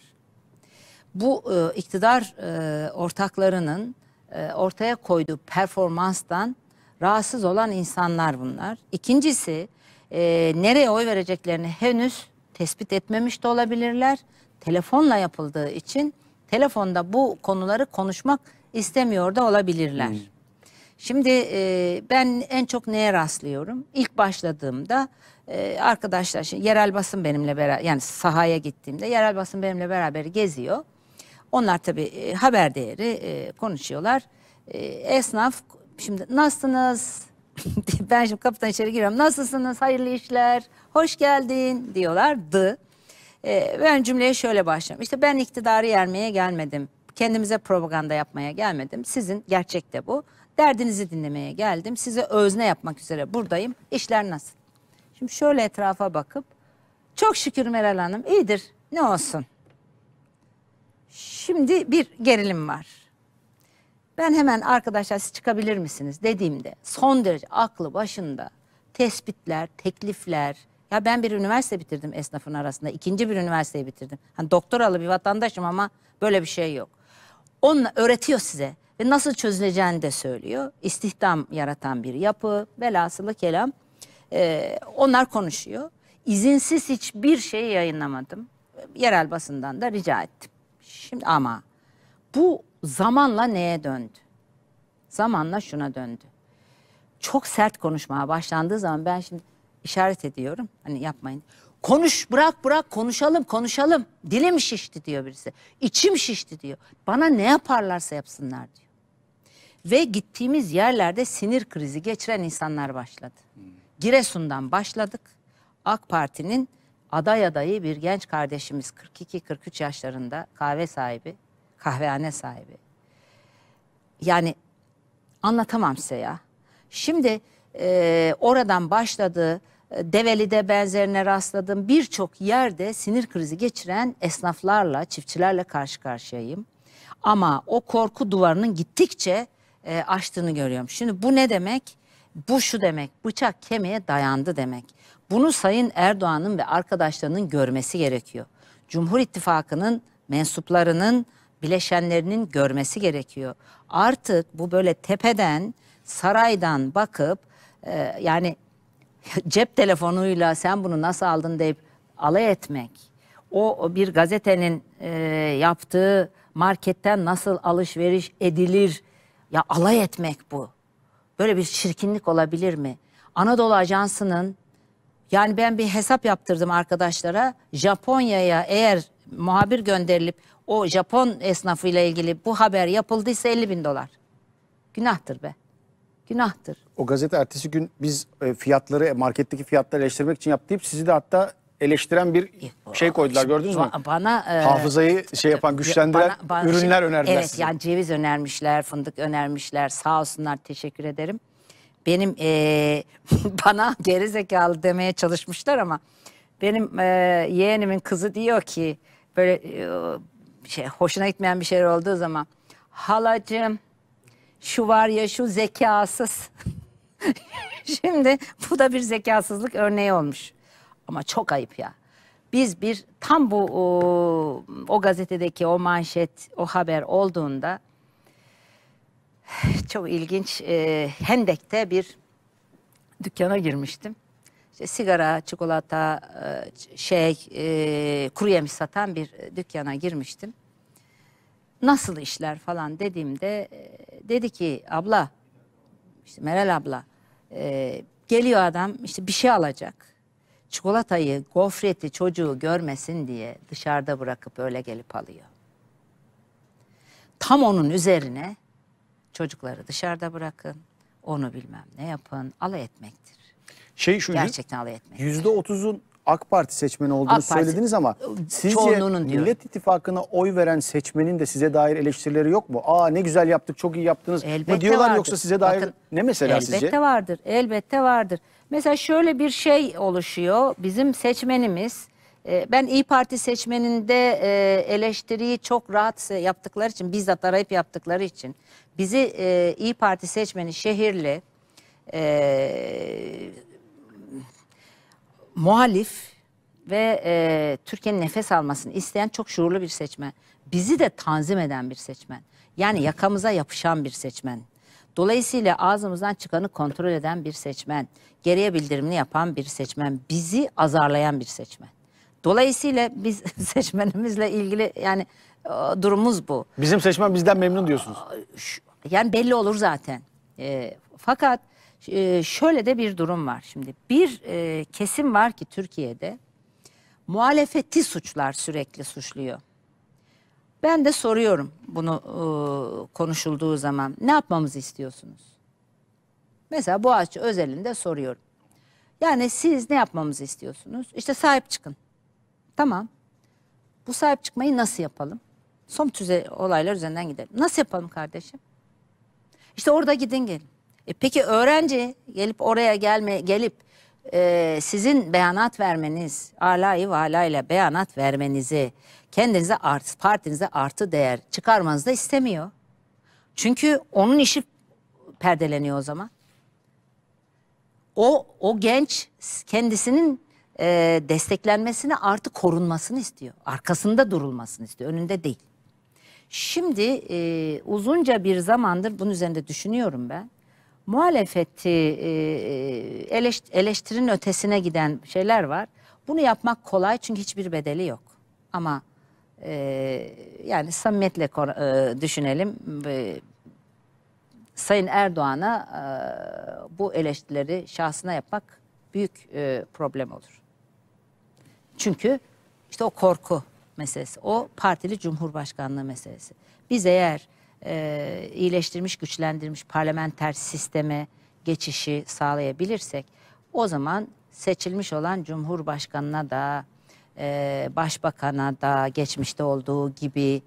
Bu iktidar ortaklarının ortaya koyduğu performanstan rahatsız olan insanlar bunlar. İkincisi e, nereye oy vereceklerini henüz tespit etmemiş de olabilirler. Telefonla yapıldığı için telefonda bu konuları konuşmak istemiyor da olabilirler. Hmm. Şimdi e, ben en çok neye rastlıyorum? İlk başladığımda e, arkadaşlar şimdi yerel basın benimle beraber yani sahaya gittiğimde yerel basın benimle beraber geziyor. Onlar tabii e, haber değeri e, konuşuyorlar. E, esnaf şimdi nasılsınız? ben şimdi kapıdan içeri giriyorum. Nasılsınız? Hayırlı işler. Hoş geldin diyorlardı. Ee, ben cümleye şöyle başlıyorum. İşte ben iktidarı yermeye gelmedim. Kendimize propaganda yapmaya gelmedim. Sizin gerçek de bu. Derdinizi dinlemeye geldim. Size özne yapmak üzere buradayım. İşler nasıl? Şimdi şöyle etrafa bakıp çok şükür Meral Hanım iyidir. Ne olsun? Şimdi bir gerilim var. Ben hemen arkadaşlar siz çıkabilir misiniz dediğimde son derece aklı başında tespitler, teklifler. Ya ben bir üniversite bitirdim esnafın arasında. ikinci bir üniversiteyi bitirdim. Hani doktoralı bir vatandaşım ama böyle bir şey yok. Onunla öğretiyor size ve nasıl çözüleceğini de söylüyor. İstihdam yaratan bir yapı, velhasılı kelam. Ee, onlar konuşuyor. İzinsiz hiçbir şey yayınlamadım. Yerel basından da rica ettim. Şimdi ama bu zamanla neye döndü? Zamanla şuna döndü. Çok sert konuşmaya başlandığı zaman ben şimdi işaret ediyorum. Hani yapmayın. Konuş bırak bırak konuşalım konuşalım. Dilim şişti diyor birisi. İçim şişti diyor. Bana ne yaparlarsa yapsınlar diyor. Ve gittiğimiz yerlerde sinir krizi geçiren insanlar başladı. Giresun'dan başladık. AK Parti'nin aday adayı bir genç kardeşimiz 42-43 yaşlarında kahve sahibi kahvehane sahibi. Yani anlatamam size ya. Şimdi e, oradan başladı. E, Develi'de benzerine rastladım. Birçok yerde sinir krizi geçiren esnaflarla, çiftçilerle karşı karşıyayım. Ama o korku duvarının gittikçe e, açtığını görüyorum. Şimdi bu ne demek? Bu şu demek, bıçak kemiğe dayandı demek. Bunu Sayın Erdoğan'ın ve arkadaşlarının görmesi gerekiyor. Cumhur İttifakı'nın mensuplarının bileşenlerinin görmesi gerekiyor. Artık bu böyle tepeden, saraydan bakıp e, yani cep telefonuyla sen bunu nasıl aldın deyip alay etmek. O bir gazetenin e, yaptığı marketten nasıl alışveriş edilir ya alay etmek bu. Böyle bir çirkinlik olabilir mi? Anadolu Ajansı'nın yani ben bir hesap yaptırdım arkadaşlara. Japonya'ya eğer muhabir gönderilip o Japon esnafıyla ilgili bu haber yapıldıysa 50 bin dolar. Günahtır be. Günahtır. O gazete ertesi gün biz e, fiyatları e, marketteki fiyatları eleştirmek için yaptıyıp sizi de hatta eleştiren bir şey koydular gördünüz mü? Bana e, hafızayı şey yapan güçlendiren bana, bana, ürünler şimdi, önerdiler. Evet size. yani ceviz önermişler, fındık önermişler. Sağ olsunlar teşekkür ederim. Benim e, bana geri zekalı demeye çalışmışlar ama benim e, yeğenimin kızı diyor ki böyle e, şey, hoşuna gitmeyen bir şey olduğu zaman halacım şu var ya şu zekasız. Şimdi bu da bir zekasızlık örneği olmuş. Ama çok ayıp ya. Biz bir tam bu o, o gazetedeki o manşet, o haber olduğunda çok ilginç e, Hendek'te bir dükkana girmiştim. İşte sigara, çikolata, e, şey, e, kuru yemiş satan bir dükkana girmiştim nasıl işler falan dediğimde e, dedi ki abla işte Meral abla e, geliyor adam işte bir şey alacak. Çikolatayı, gofreti çocuğu görmesin diye dışarıda bırakıp öyle gelip alıyor. Tam onun üzerine çocukları dışarıda bırakın, onu bilmem ne yapın, alay etmektir. Şey şu Gerçekten alay etmektir. Yüzde otuzun AK Parti seçmeni olduğunu Parti, söylediniz ama sizce Millet İttifakı'na oy veren seçmenin de size dair eleştirileri yok mu? Aa ne güzel yaptık, çok iyi yaptınız elbette mı diyorlar vardır. yoksa size dair Bakın, ne mesela elbette sizce? Elbette vardır, elbette vardır. Mesela şöyle bir şey oluşuyor. Bizim seçmenimiz, e, ben İyi Parti seçmeninde e, eleştiriyi çok rahat yaptıkları için, bizzat arayıp yaptıkları için bizi e, İyi Parti seçmeni şehirli, muhalif ve e, Türkiye'nin nefes almasını isteyen çok şuurlu bir seçmen. Bizi de tanzim eden bir seçmen. Yani yakamıza yapışan bir seçmen. Dolayısıyla ağzımızdan çıkanı kontrol eden bir seçmen. Geriye bildirimini yapan bir seçmen. Bizi azarlayan bir seçmen. Dolayısıyla biz seçmenimizle ilgili yani e, durumumuz bu. Bizim seçmen bizden memnun diyorsunuz. Yani belli olur zaten. E, fakat... E, şöyle de bir durum var şimdi. Bir e, kesim var ki Türkiye'de muhalefeti suçlar sürekli suçluyor. Ben de soruyorum bunu e, konuşulduğu zaman ne yapmamızı istiyorsunuz? Mesela Boğaziçi özelinde soruyorum. Yani siz ne yapmamızı istiyorsunuz? İşte sahip çıkın. Tamam. Bu sahip çıkmayı nasıl yapalım? Somut olaylar üzerinden gidelim. Nasıl yapalım kardeşim? İşte orada gidin gelin. E peki öğrenci gelip oraya gelme gelip e, sizin beyanat vermeniz, alayı valayla beyanat vermenizi, kendinize artı, partinize artı değer çıkarmanızı da istemiyor. Çünkü onun işi perdeleniyor o zaman. O, o genç kendisinin e, desteklenmesini artı korunmasını istiyor. Arkasında durulmasını istiyor, önünde değil. Şimdi e, uzunca bir zamandır bunun üzerinde düşünüyorum ben muhalefeti e, e, eleştirinin ötesine giden şeyler var. Bunu yapmak kolay çünkü hiçbir bedeli yok. Ama e, yani samimiyetle düşünelim. Sayın Erdoğan'a bu eleştirileri şahsına yapmak büyük problem olur. Çünkü işte o korku meselesi, o partili cumhurbaşkanlığı meselesi. Biz eğer e, iyileştirmiş, güçlendirmiş parlamenter sisteme geçişi sağlayabilirsek o zaman seçilmiş olan Cumhurbaşkanı'na da e, Başbakan'a da geçmişte olduğu gibi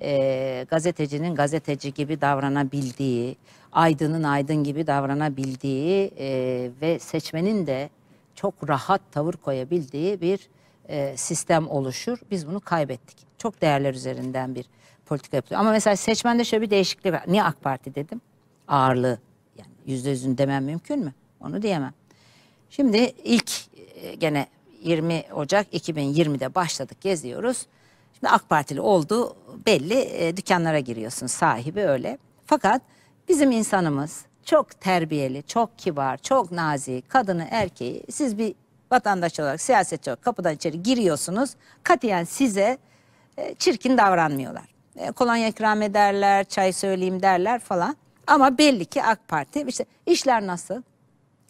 e, gazetecinin gazeteci gibi davranabildiği, aydının aydın gibi davranabildiği e, ve seçmenin de çok rahat tavır koyabildiği bir e, sistem oluşur. Biz bunu kaybettik. Çok değerler üzerinden bir politika yapıyor. Ama mesela seçmende şöyle bir değişiklik var. Niye AK Parti dedim? Ağırlığı. Yani yüzde yüzün demem mümkün mü? Onu diyemem. Şimdi ilk e, gene 20 Ocak 2020'de başladık geziyoruz. Şimdi AK Partili oldu belli e, dükkanlara giriyorsun sahibi öyle. Fakat bizim insanımız çok terbiyeli, çok kibar, çok nazik, kadını erkeği. Siz bir vatandaş olarak siyasetçi olarak kapıdan içeri giriyorsunuz. Katiyen size e, çirkin davranmıyorlar e, kolonya ikram ederler, çay söyleyeyim derler falan. Ama belli ki AK Parti işte işler nasıl?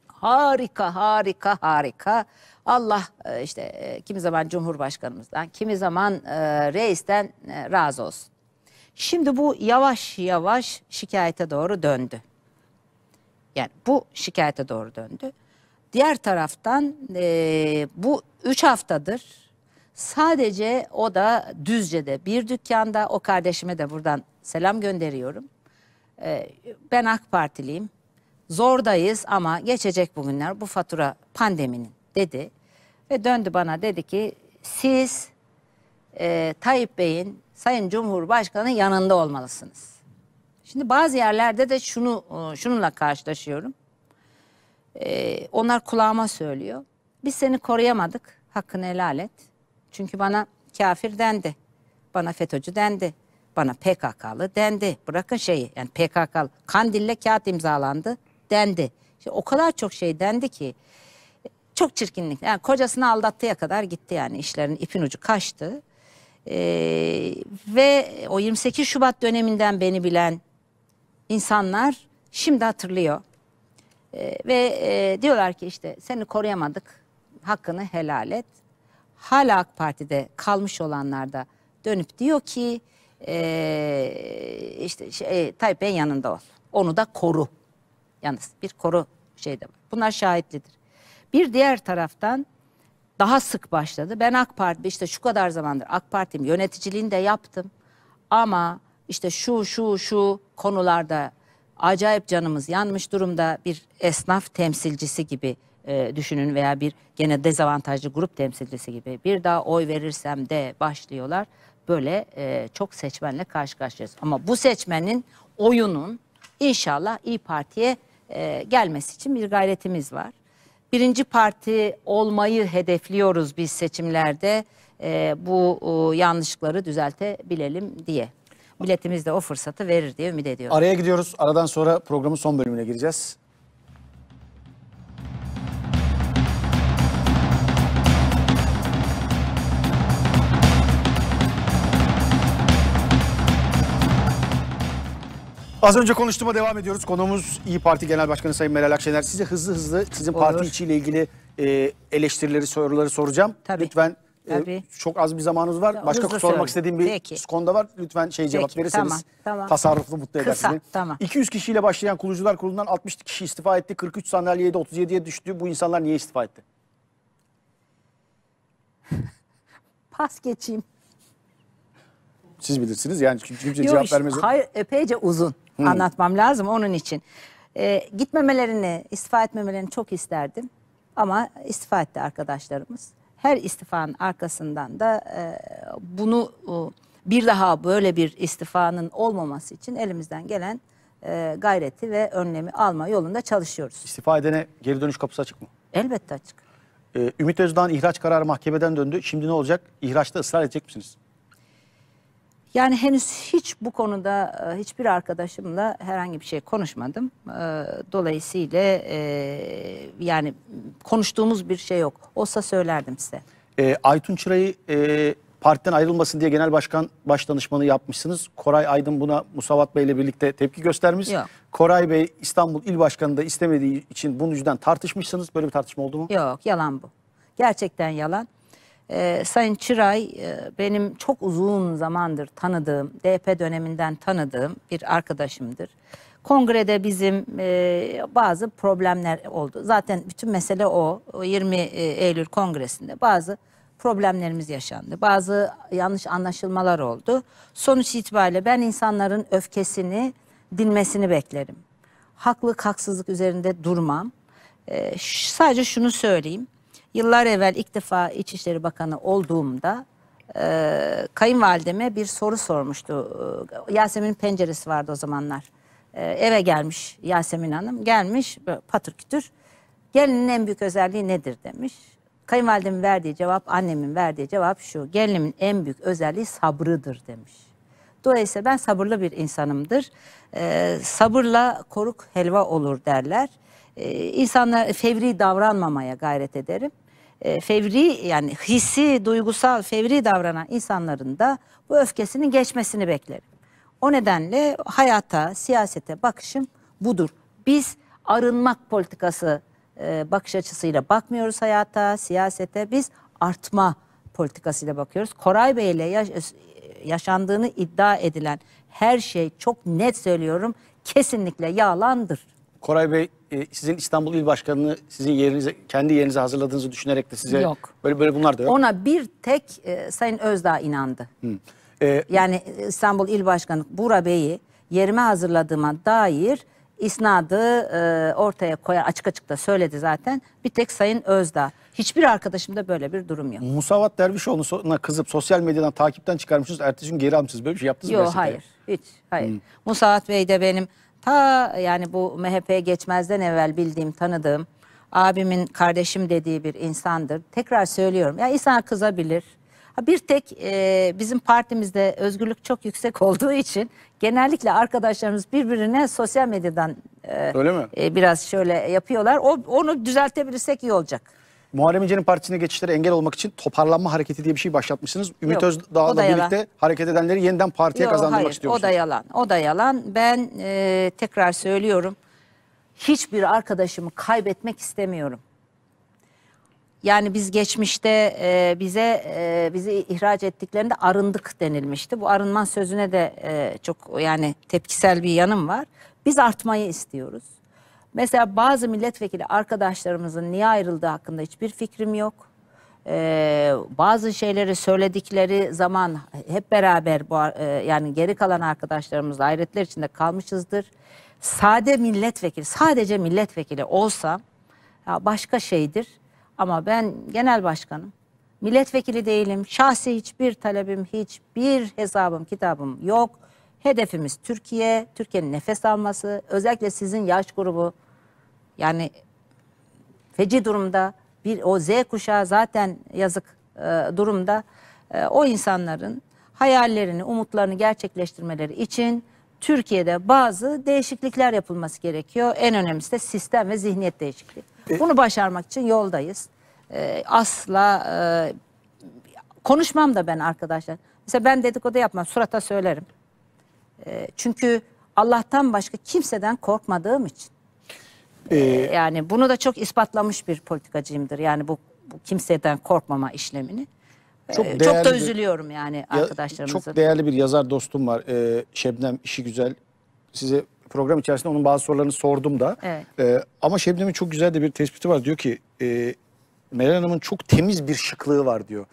Harika, harika, harika. Allah e, işte e, kimi zaman Cumhurbaşkanımızdan, kimi zaman e, reisten razı olsun. Şimdi bu yavaş yavaş şikayete doğru döndü. Yani bu şikayete doğru döndü. Diğer taraftan e, bu üç haftadır Sadece o da Düzce'de bir dükkanda o kardeşime de buradan selam gönderiyorum. Ee, ben AK Partiliyim. Zordayız ama geçecek bugünler bu fatura pandeminin dedi. Ve döndü bana dedi ki siz e, Tayyip Bey'in Sayın Cumhurbaşkanı yanında olmalısınız. Şimdi bazı yerlerde de şunu e, şununla karşılaşıyorum. Ee, onlar kulağıma söylüyor. Biz seni koruyamadık. Hakkını helal et. Çünkü bana kafir dendi. Bana FETÖ'cü dendi. Bana PKK'lı dendi. Bırakın şeyi yani PKK'lı. Kandil'le kağıt imzalandı dendi. İşte o kadar çok şey dendi ki çok çirkinlik. Yani kocasını aldattıya kadar gitti yani işlerin ipin ucu kaçtı. Ee, ve o 28 Şubat döneminden beni bilen insanlar şimdi hatırlıyor. Ee, ve e, diyorlar ki işte seni koruyamadık hakkını helal et hala AK Parti'de kalmış olanlar da dönüp diyor ki e, işte şey, e, Tayyip Bey'in yanında ol. Onu da koru. Yalnız bir koru şey de var. Bunlar şahitlidir. Bir diğer taraftan daha sık başladı. Ben AK Parti işte şu kadar zamandır AK Parti'm yöneticiliğini de yaptım. Ama işte şu şu şu konularda acayip canımız yanmış durumda bir esnaf temsilcisi gibi e, düşünün veya bir gene dezavantajlı grup temsilcisi gibi bir daha oy verirsem de başlıyorlar. Böyle e, çok seçmenle karşı karşıyayız. Ama bu seçmenin oyunun inşallah İyi Parti'ye e, gelmesi için bir gayretimiz var. Birinci parti olmayı hedefliyoruz biz seçimlerde e, bu e, yanlışlıkları düzeltebilelim diye. Milletimiz de o fırsatı verir diye ümit ediyorum. Araya gidiyoruz. Aradan sonra programın son bölümüne gireceğiz. Az önce konuştuğuma devam ediyoruz. Konuğumuz İyi Parti Genel Başkanı Sayın Meral Akşener. Size hızlı hızlı sizin Olur. parti içiyle ilgili e, eleştirileri, soruları soracağım. Tabii. Lütfen e, Tabii. çok az bir zamanınız var. Ya, Başka sormak söyleyeyim. istediğim bir Peki. konuda var. Lütfen şey cevap Peki. verirseniz tamam, tamam. tasarruflu mutlu eder Kısa, Tamam. 200 kişiyle başlayan kurucular kurulundan 60 kişi istifa etti. 43 sandalyeye de 37'ye düştü. Bu insanlar niye istifa etti? Pas geçeyim. Siz bilirsiniz yani kimse Yok, cevap vermez. Hayır epeyce uzun. Hmm. Anlatmam lazım onun için. Ee, gitmemelerini, istifa etmemelerini çok isterdim. Ama istifa etti arkadaşlarımız. Her istifanın arkasından da e, bunu e, bir daha böyle bir istifanın olmaması için elimizden gelen e, gayreti ve önlemi alma yolunda çalışıyoruz. İstifa edene geri dönüş kapısı açık mı? Elbette açık. Ee, Ümit Özdağ'ın ihraç kararı mahkemeden döndü. Şimdi ne olacak? İhraçta ısrar edecek misiniz? Yani henüz hiç bu konuda e, hiçbir arkadaşımla herhangi bir şey konuşmadım. E, dolayısıyla e, yani konuştuğumuz bir şey yok. Olsa söylerdim size. E, Aytun Çıra'yı e, partiden ayrılmasın diye genel başkan başdanışmanı yapmışsınız. Koray Aydın buna Musavat Bey ile birlikte tepki göstermiş. Yok. Koray Bey İstanbul İl Başkanı da istemediği için bunun yüzden tartışmışsınız. Böyle bir tartışma oldu mu? Yok yalan bu. Gerçekten yalan. E, Sayın Çıray e, benim çok uzun zamandır tanıdığım, DP döneminden tanıdığım bir arkadaşımdır. Kongrede bizim e, bazı problemler oldu. Zaten bütün mesele o. 20 e, Eylül Kongresi'nde bazı problemlerimiz yaşandı. Bazı yanlış anlaşılmalar oldu. Sonuç itibariyle ben insanların öfkesini dinmesini beklerim. Haklı haksızlık üzerinde durmam. E, sadece şunu söyleyeyim. Yıllar evvel ilk defa İçişleri Bakanı olduğumda e, kayınvalideme bir soru sormuştu. E, Yasemin'in penceresi vardı o zamanlar. E, eve gelmiş Yasemin Hanım. Gelmiş patır kütür. Gelinin en büyük özelliği nedir demiş. Kayınvalidemin verdiği cevap, annemin verdiği cevap şu. Gelinimin en büyük özelliği sabrıdır demiş. Dolayısıyla ben sabırlı bir insanımdır. E, sabırla koruk helva olur derler. E, insanlar fevri davranmamaya gayret ederim e, fevri yani hissi, duygusal, fevri davranan insanların da bu öfkesinin geçmesini beklerim. O nedenle hayata, siyasete bakışım budur. Biz arınmak politikası e, bakış açısıyla bakmıyoruz hayata, siyasete. Biz artma politikasıyla bakıyoruz. Koray Bey ile yaş e, yaşandığını iddia edilen her şey çok net söylüyorum kesinlikle yalandır. Koray Bey e, sizin İstanbul İl Başkanı'nı sizin yerinize, kendi yerinize hazırladığınızı düşünerek de size Yok. böyle böyle bunlar da yok. Ona bir tek e, Sayın Özdağ inandı. Hı. E, yani e, İstanbul İl Başkanı Bura Bey'i yerime hazırladığıma dair isnadı e, ortaya koyar açık açık da söyledi zaten. Bir tek Sayın Özdağ. Hiçbir arkadaşımda böyle bir durum yok. Musavat Dervişoğlu'na kızıp sosyal medyadan takipten çıkarmışsınız. Ertesi gün geri almışsınız. Böyle bir şey yaptınız mı? Yok hayır. Hiç hayır. Hmm. Musavat Bey de benim ta yani bu MHP geçmezden evvel bildiğim, tanıdığım, abimin kardeşim dediği bir insandır. Tekrar söylüyorum. Ya insan kızabilir. Ha bir tek e, bizim partimizde özgürlük çok yüksek olduğu için genellikle arkadaşlarımız birbirine sosyal medyadan e, Öyle mi? E, biraz şöyle yapıyorlar. O, onu düzeltebilirsek iyi olacak. Muharrem İnce'nin partisine geçişlere engel olmak için toparlanma hareketi diye bir şey başlatmışsınız. Ümit Yok, Özdağ'la da birlikte yalan. hareket edenleri yeniden partiye Yok, kazandırmak hayır, istiyorsunuz. O da yalan. O da yalan. Ben e, tekrar söylüyorum. Hiçbir arkadaşımı kaybetmek istemiyorum. Yani biz geçmişte e, bize e, bizi ihraç ettiklerinde arındık denilmişti. Bu arınma sözüne de e, çok yani tepkisel bir yanım var. Biz artmayı istiyoruz. Mesela bazı milletvekili arkadaşlarımızın niye ayrıldığı hakkında hiçbir fikrim yok. Ee, bazı şeyleri söyledikleri zaman hep beraber bu, e, yani geri kalan arkadaşlarımızla hayretler içinde kalmışızdır. Sade milletvekili, sadece milletvekili olsa ya başka şeydir. Ama ben genel başkanım, milletvekili değilim, şahsi hiçbir talebim, hiçbir hesabım, kitabım yok. Hedefimiz Türkiye, Türkiye'nin nefes alması, özellikle sizin yaş grubu, yani feci durumda bir o Z kuşağı zaten yazık e, durumda e, o insanların hayallerini, umutlarını gerçekleştirmeleri için Türkiye'de bazı değişiklikler yapılması gerekiyor. En önemlisi de sistem ve zihniyet değişikliği. E- Bunu başarmak için yoldayız. E, asla e, konuşmam da ben arkadaşlar. Mesela ben dedikodu yapmam, surata söylerim. E, çünkü Allah'tan başka kimseden korkmadığım için. Ee, ee, yani bunu da çok ispatlamış bir politikacıyımdır. Yani bu, bu kimseden korkmama işlemini. Çok, ee, çok da üzülüyorum yani ya, arkadaşlarımızın. Çok değerli bir yazar dostum var. Ee, Şebnem işi güzel. Size program içerisinde onun bazı sorularını sordum da. Evet. Ee, ama Şebnem'in çok güzel de bir tespiti var. Diyor ki e, Meral Hanım'ın çok temiz bir şıklığı var diyor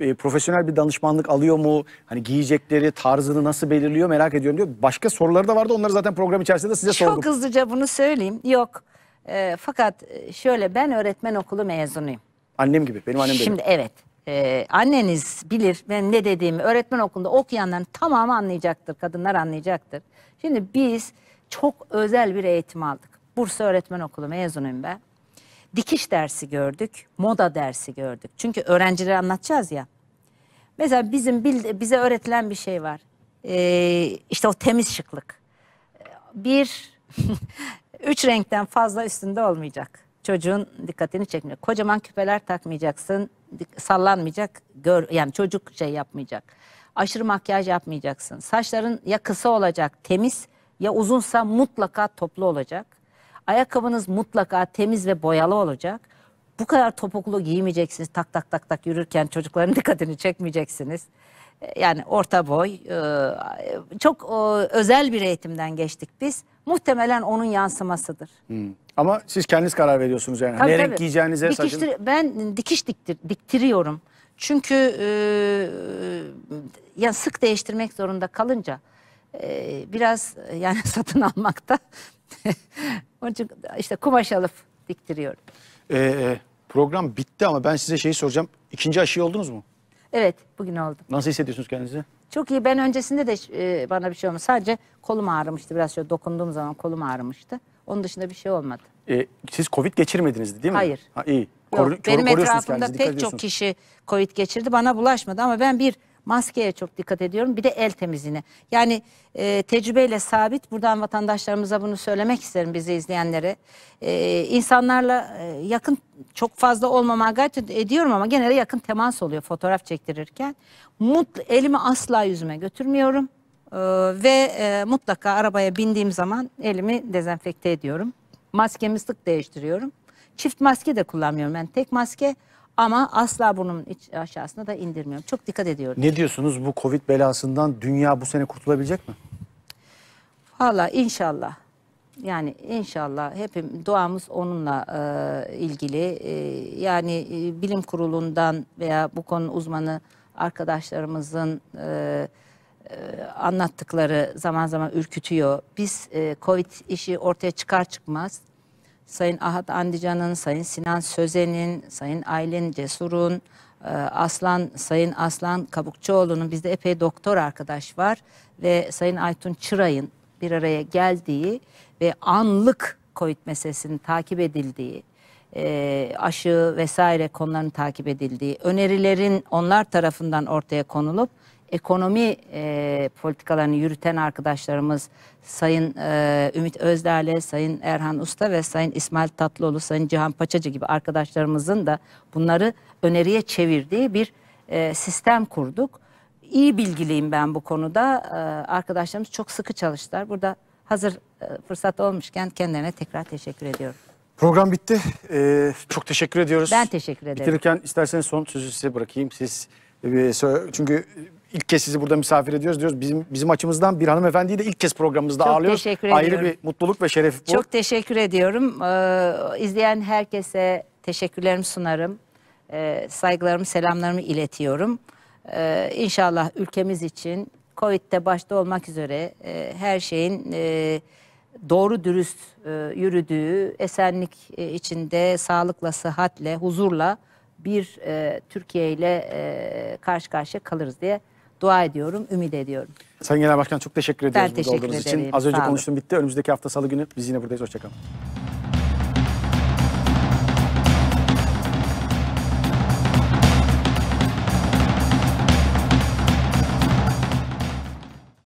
e, profesyonel bir danışmanlık alıyor mu? Hani giyecekleri, tarzını nasıl belirliyor merak ediyorum diyor. Başka soruları da vardı. Onları zaten program içerisinde de size Çok sordum. Çok hızlıca bunu söyleyeyim. Yok. E, fakat e, şöyle ben öğretmen okulu mezunuyum. Annem gibi. Benim annem Şimdi benim. evet. E, anneniz bilir ben ne dediğimi. Öğretmen okulunda okuyanların tamamı anlayacaktır. Kadınlar anlayacaktır. Şimdi biz çok özel bir eğitim aldık. Bursa Öğretmen Okulu mezunuyum ben dikiş dersi gördük, moda dersi gördük. Çünkü öğrencilere anlatacağız ya. Mesela bizim bize öğretilen bir şey var. Ee, işte o temiz şıklık. Bir, üç renkten fazla üstünde olmayacak. Çocuğun dikkatini çekmiyor. Kocaman küpeler takmayacaksın, sallanmayacak, gör, yani çocuk şey yapmayacak. Aşırı makyaj yapmayacaksın. Saçların ya kısa olacak, temiz ya uzunsa mutlaka toplu olacak. Ayakkabınız mutlaka temiz ve boyalı olacak. Bu kadar topuklu giymeyeceksiniz. Tak tak tak tak yürürken çocukların dikkatini çekmeyeceksiniz. E, yani orta boy. E, çok e, özel bir eğitimden geçtik biz. Muhtemelen onun yansımasıdır. Hmm. Ama siz kendiniz karar veriyorsunuz yani. Tabii, ne renk giyeceğinize Dikiştir, Ben dikiş diktir, diktiriyorum. Çünkü e, yani sık değiştirmek zorunda kalınca e, biraz yani satın almakta onun için işte kumaş alıp diktiriyorum. Ee, e, program bitti ama ben size şeyi soracağım. İkinci aşıyı oldunuz mu? Evet bugün oldum. Nasıl hissediyorsunuz kendinizi? Çok iyi. Ben öncesinde de e, bana bir şey olmadı. Sadece kolum ağrımıştı. Biraz şöyle dokunduğum zaman kolum ağrımıştı. Onun dışında bir şey olmadı. E, siz Covid geçirmediniz değil mi? Hayır. Ha, iyi. Koru, Yok, benim etrafımda pek çok kişi Covid geçirdi. Bana bulaşmadı ama ben bir Maskeye çok dikkat ediyorum. Bir de el temizliğine. Yani e, tecrübeyle sabit. Buradan vatandaşlarımıza bunu söylemek isterim bizi izleyenlere. E, insanlarla e, yakın çok fazla olmama gayret ediyorum ama genelde yakın temas oluyor fotoğraf çektirirken. Mutlu, elimi asla yüzüme götürmüyorum. E, ve e, mutlaka arabaya bindiğim zaman elimi dezenfekte ediyorum. Maskemi sık değiştiriyorum. Çift maske de kullanmıyorum ben. Yani tek maske ama asla burnumun iç aşağısına da indirmiyorum. Çok dikkat ediyorum. Ne diyorsunuz bu Covid belasından dünya bu sene kurtulabilecek mi? Valla inşallah. Yani inşallah hepim duamız onunla e, ilgili. E, yani e, bilim kurulundan veya bu konu uzmanı arkadaşlarımızın e, e, anlattıkları zaman zaman ürkütüyor. Biz e, Covid işi ortaya çıkar çıkmaz Sayın Ahat Andican'ın, Sayın Sinan Söze'nin, Sayın Aylin Cesur'un, e, Aslan Sayın Aslan Kabukçuoğlu'nun bizde epey doktor arkadaş var ve Sayın Aytun Çıray'ın bir araya geldiği ve anlık Covid meselesinin takip edildiği, e, aşı vesaire konuların takip edildiği, önerilerin onlar tarafından ortaya konulup ekonomi e, politikalarını yürüten arkadaşlarımız Sayın e, Ümit Özder'le, Sayın Erhan Usta ve Sayın İsmail Tatlıoğlu, Sayın Cihan Paçacı gibi arkadaşlarımızın da bunları öneriye çevirdiği bir e, sistem kurduk. İyi bilgiliyim ben bu konuda. E, arkadaşlarımız çok sıkı çalıştılar. Burada hazır e, fırsat olmuşken kendilerine tekrar teşekkür ediyorum. Program bitti. Ee, çok teşekkür ediyoruz. Ben teşekkür ederim. Bitirirken isterseniz son sözü size bırakayım. Siz e, çünkü ilk kez sizi burada misafir ediyoruz diyoruz. Bizim bizim açımızdan bir hanımefendiyi de ilk kez programımızda Çok ağırlıyoruz. teşekkür Ayrı bir mutluluk ve şeref bu. Çok teşekkür ediyorum. Ee, izleyen herkese teşekkürlerimi sunarım. Ee, saygılarımı, selamlarımı iletiyorum. Ee, inşallah ülkemiz için Covid'de başta olmak üzere e, her şeyin e, doğru dürüst e, yürüdüğü, esenlik e, içinde sağlıkla, sıhhatle, huzurla bir e, Türkiye ile e, karşı karşıya kalırız diye dua ediyorum, ümit ediyorum. Sayın Genel Başkan çok teşekkür ediyoruz ben burada teşekkür olduğunuz ederim. için. Az önce konuştum bitti. Önümüzdeki hafta salı günü biz yine buradayız. Hoşçakalın.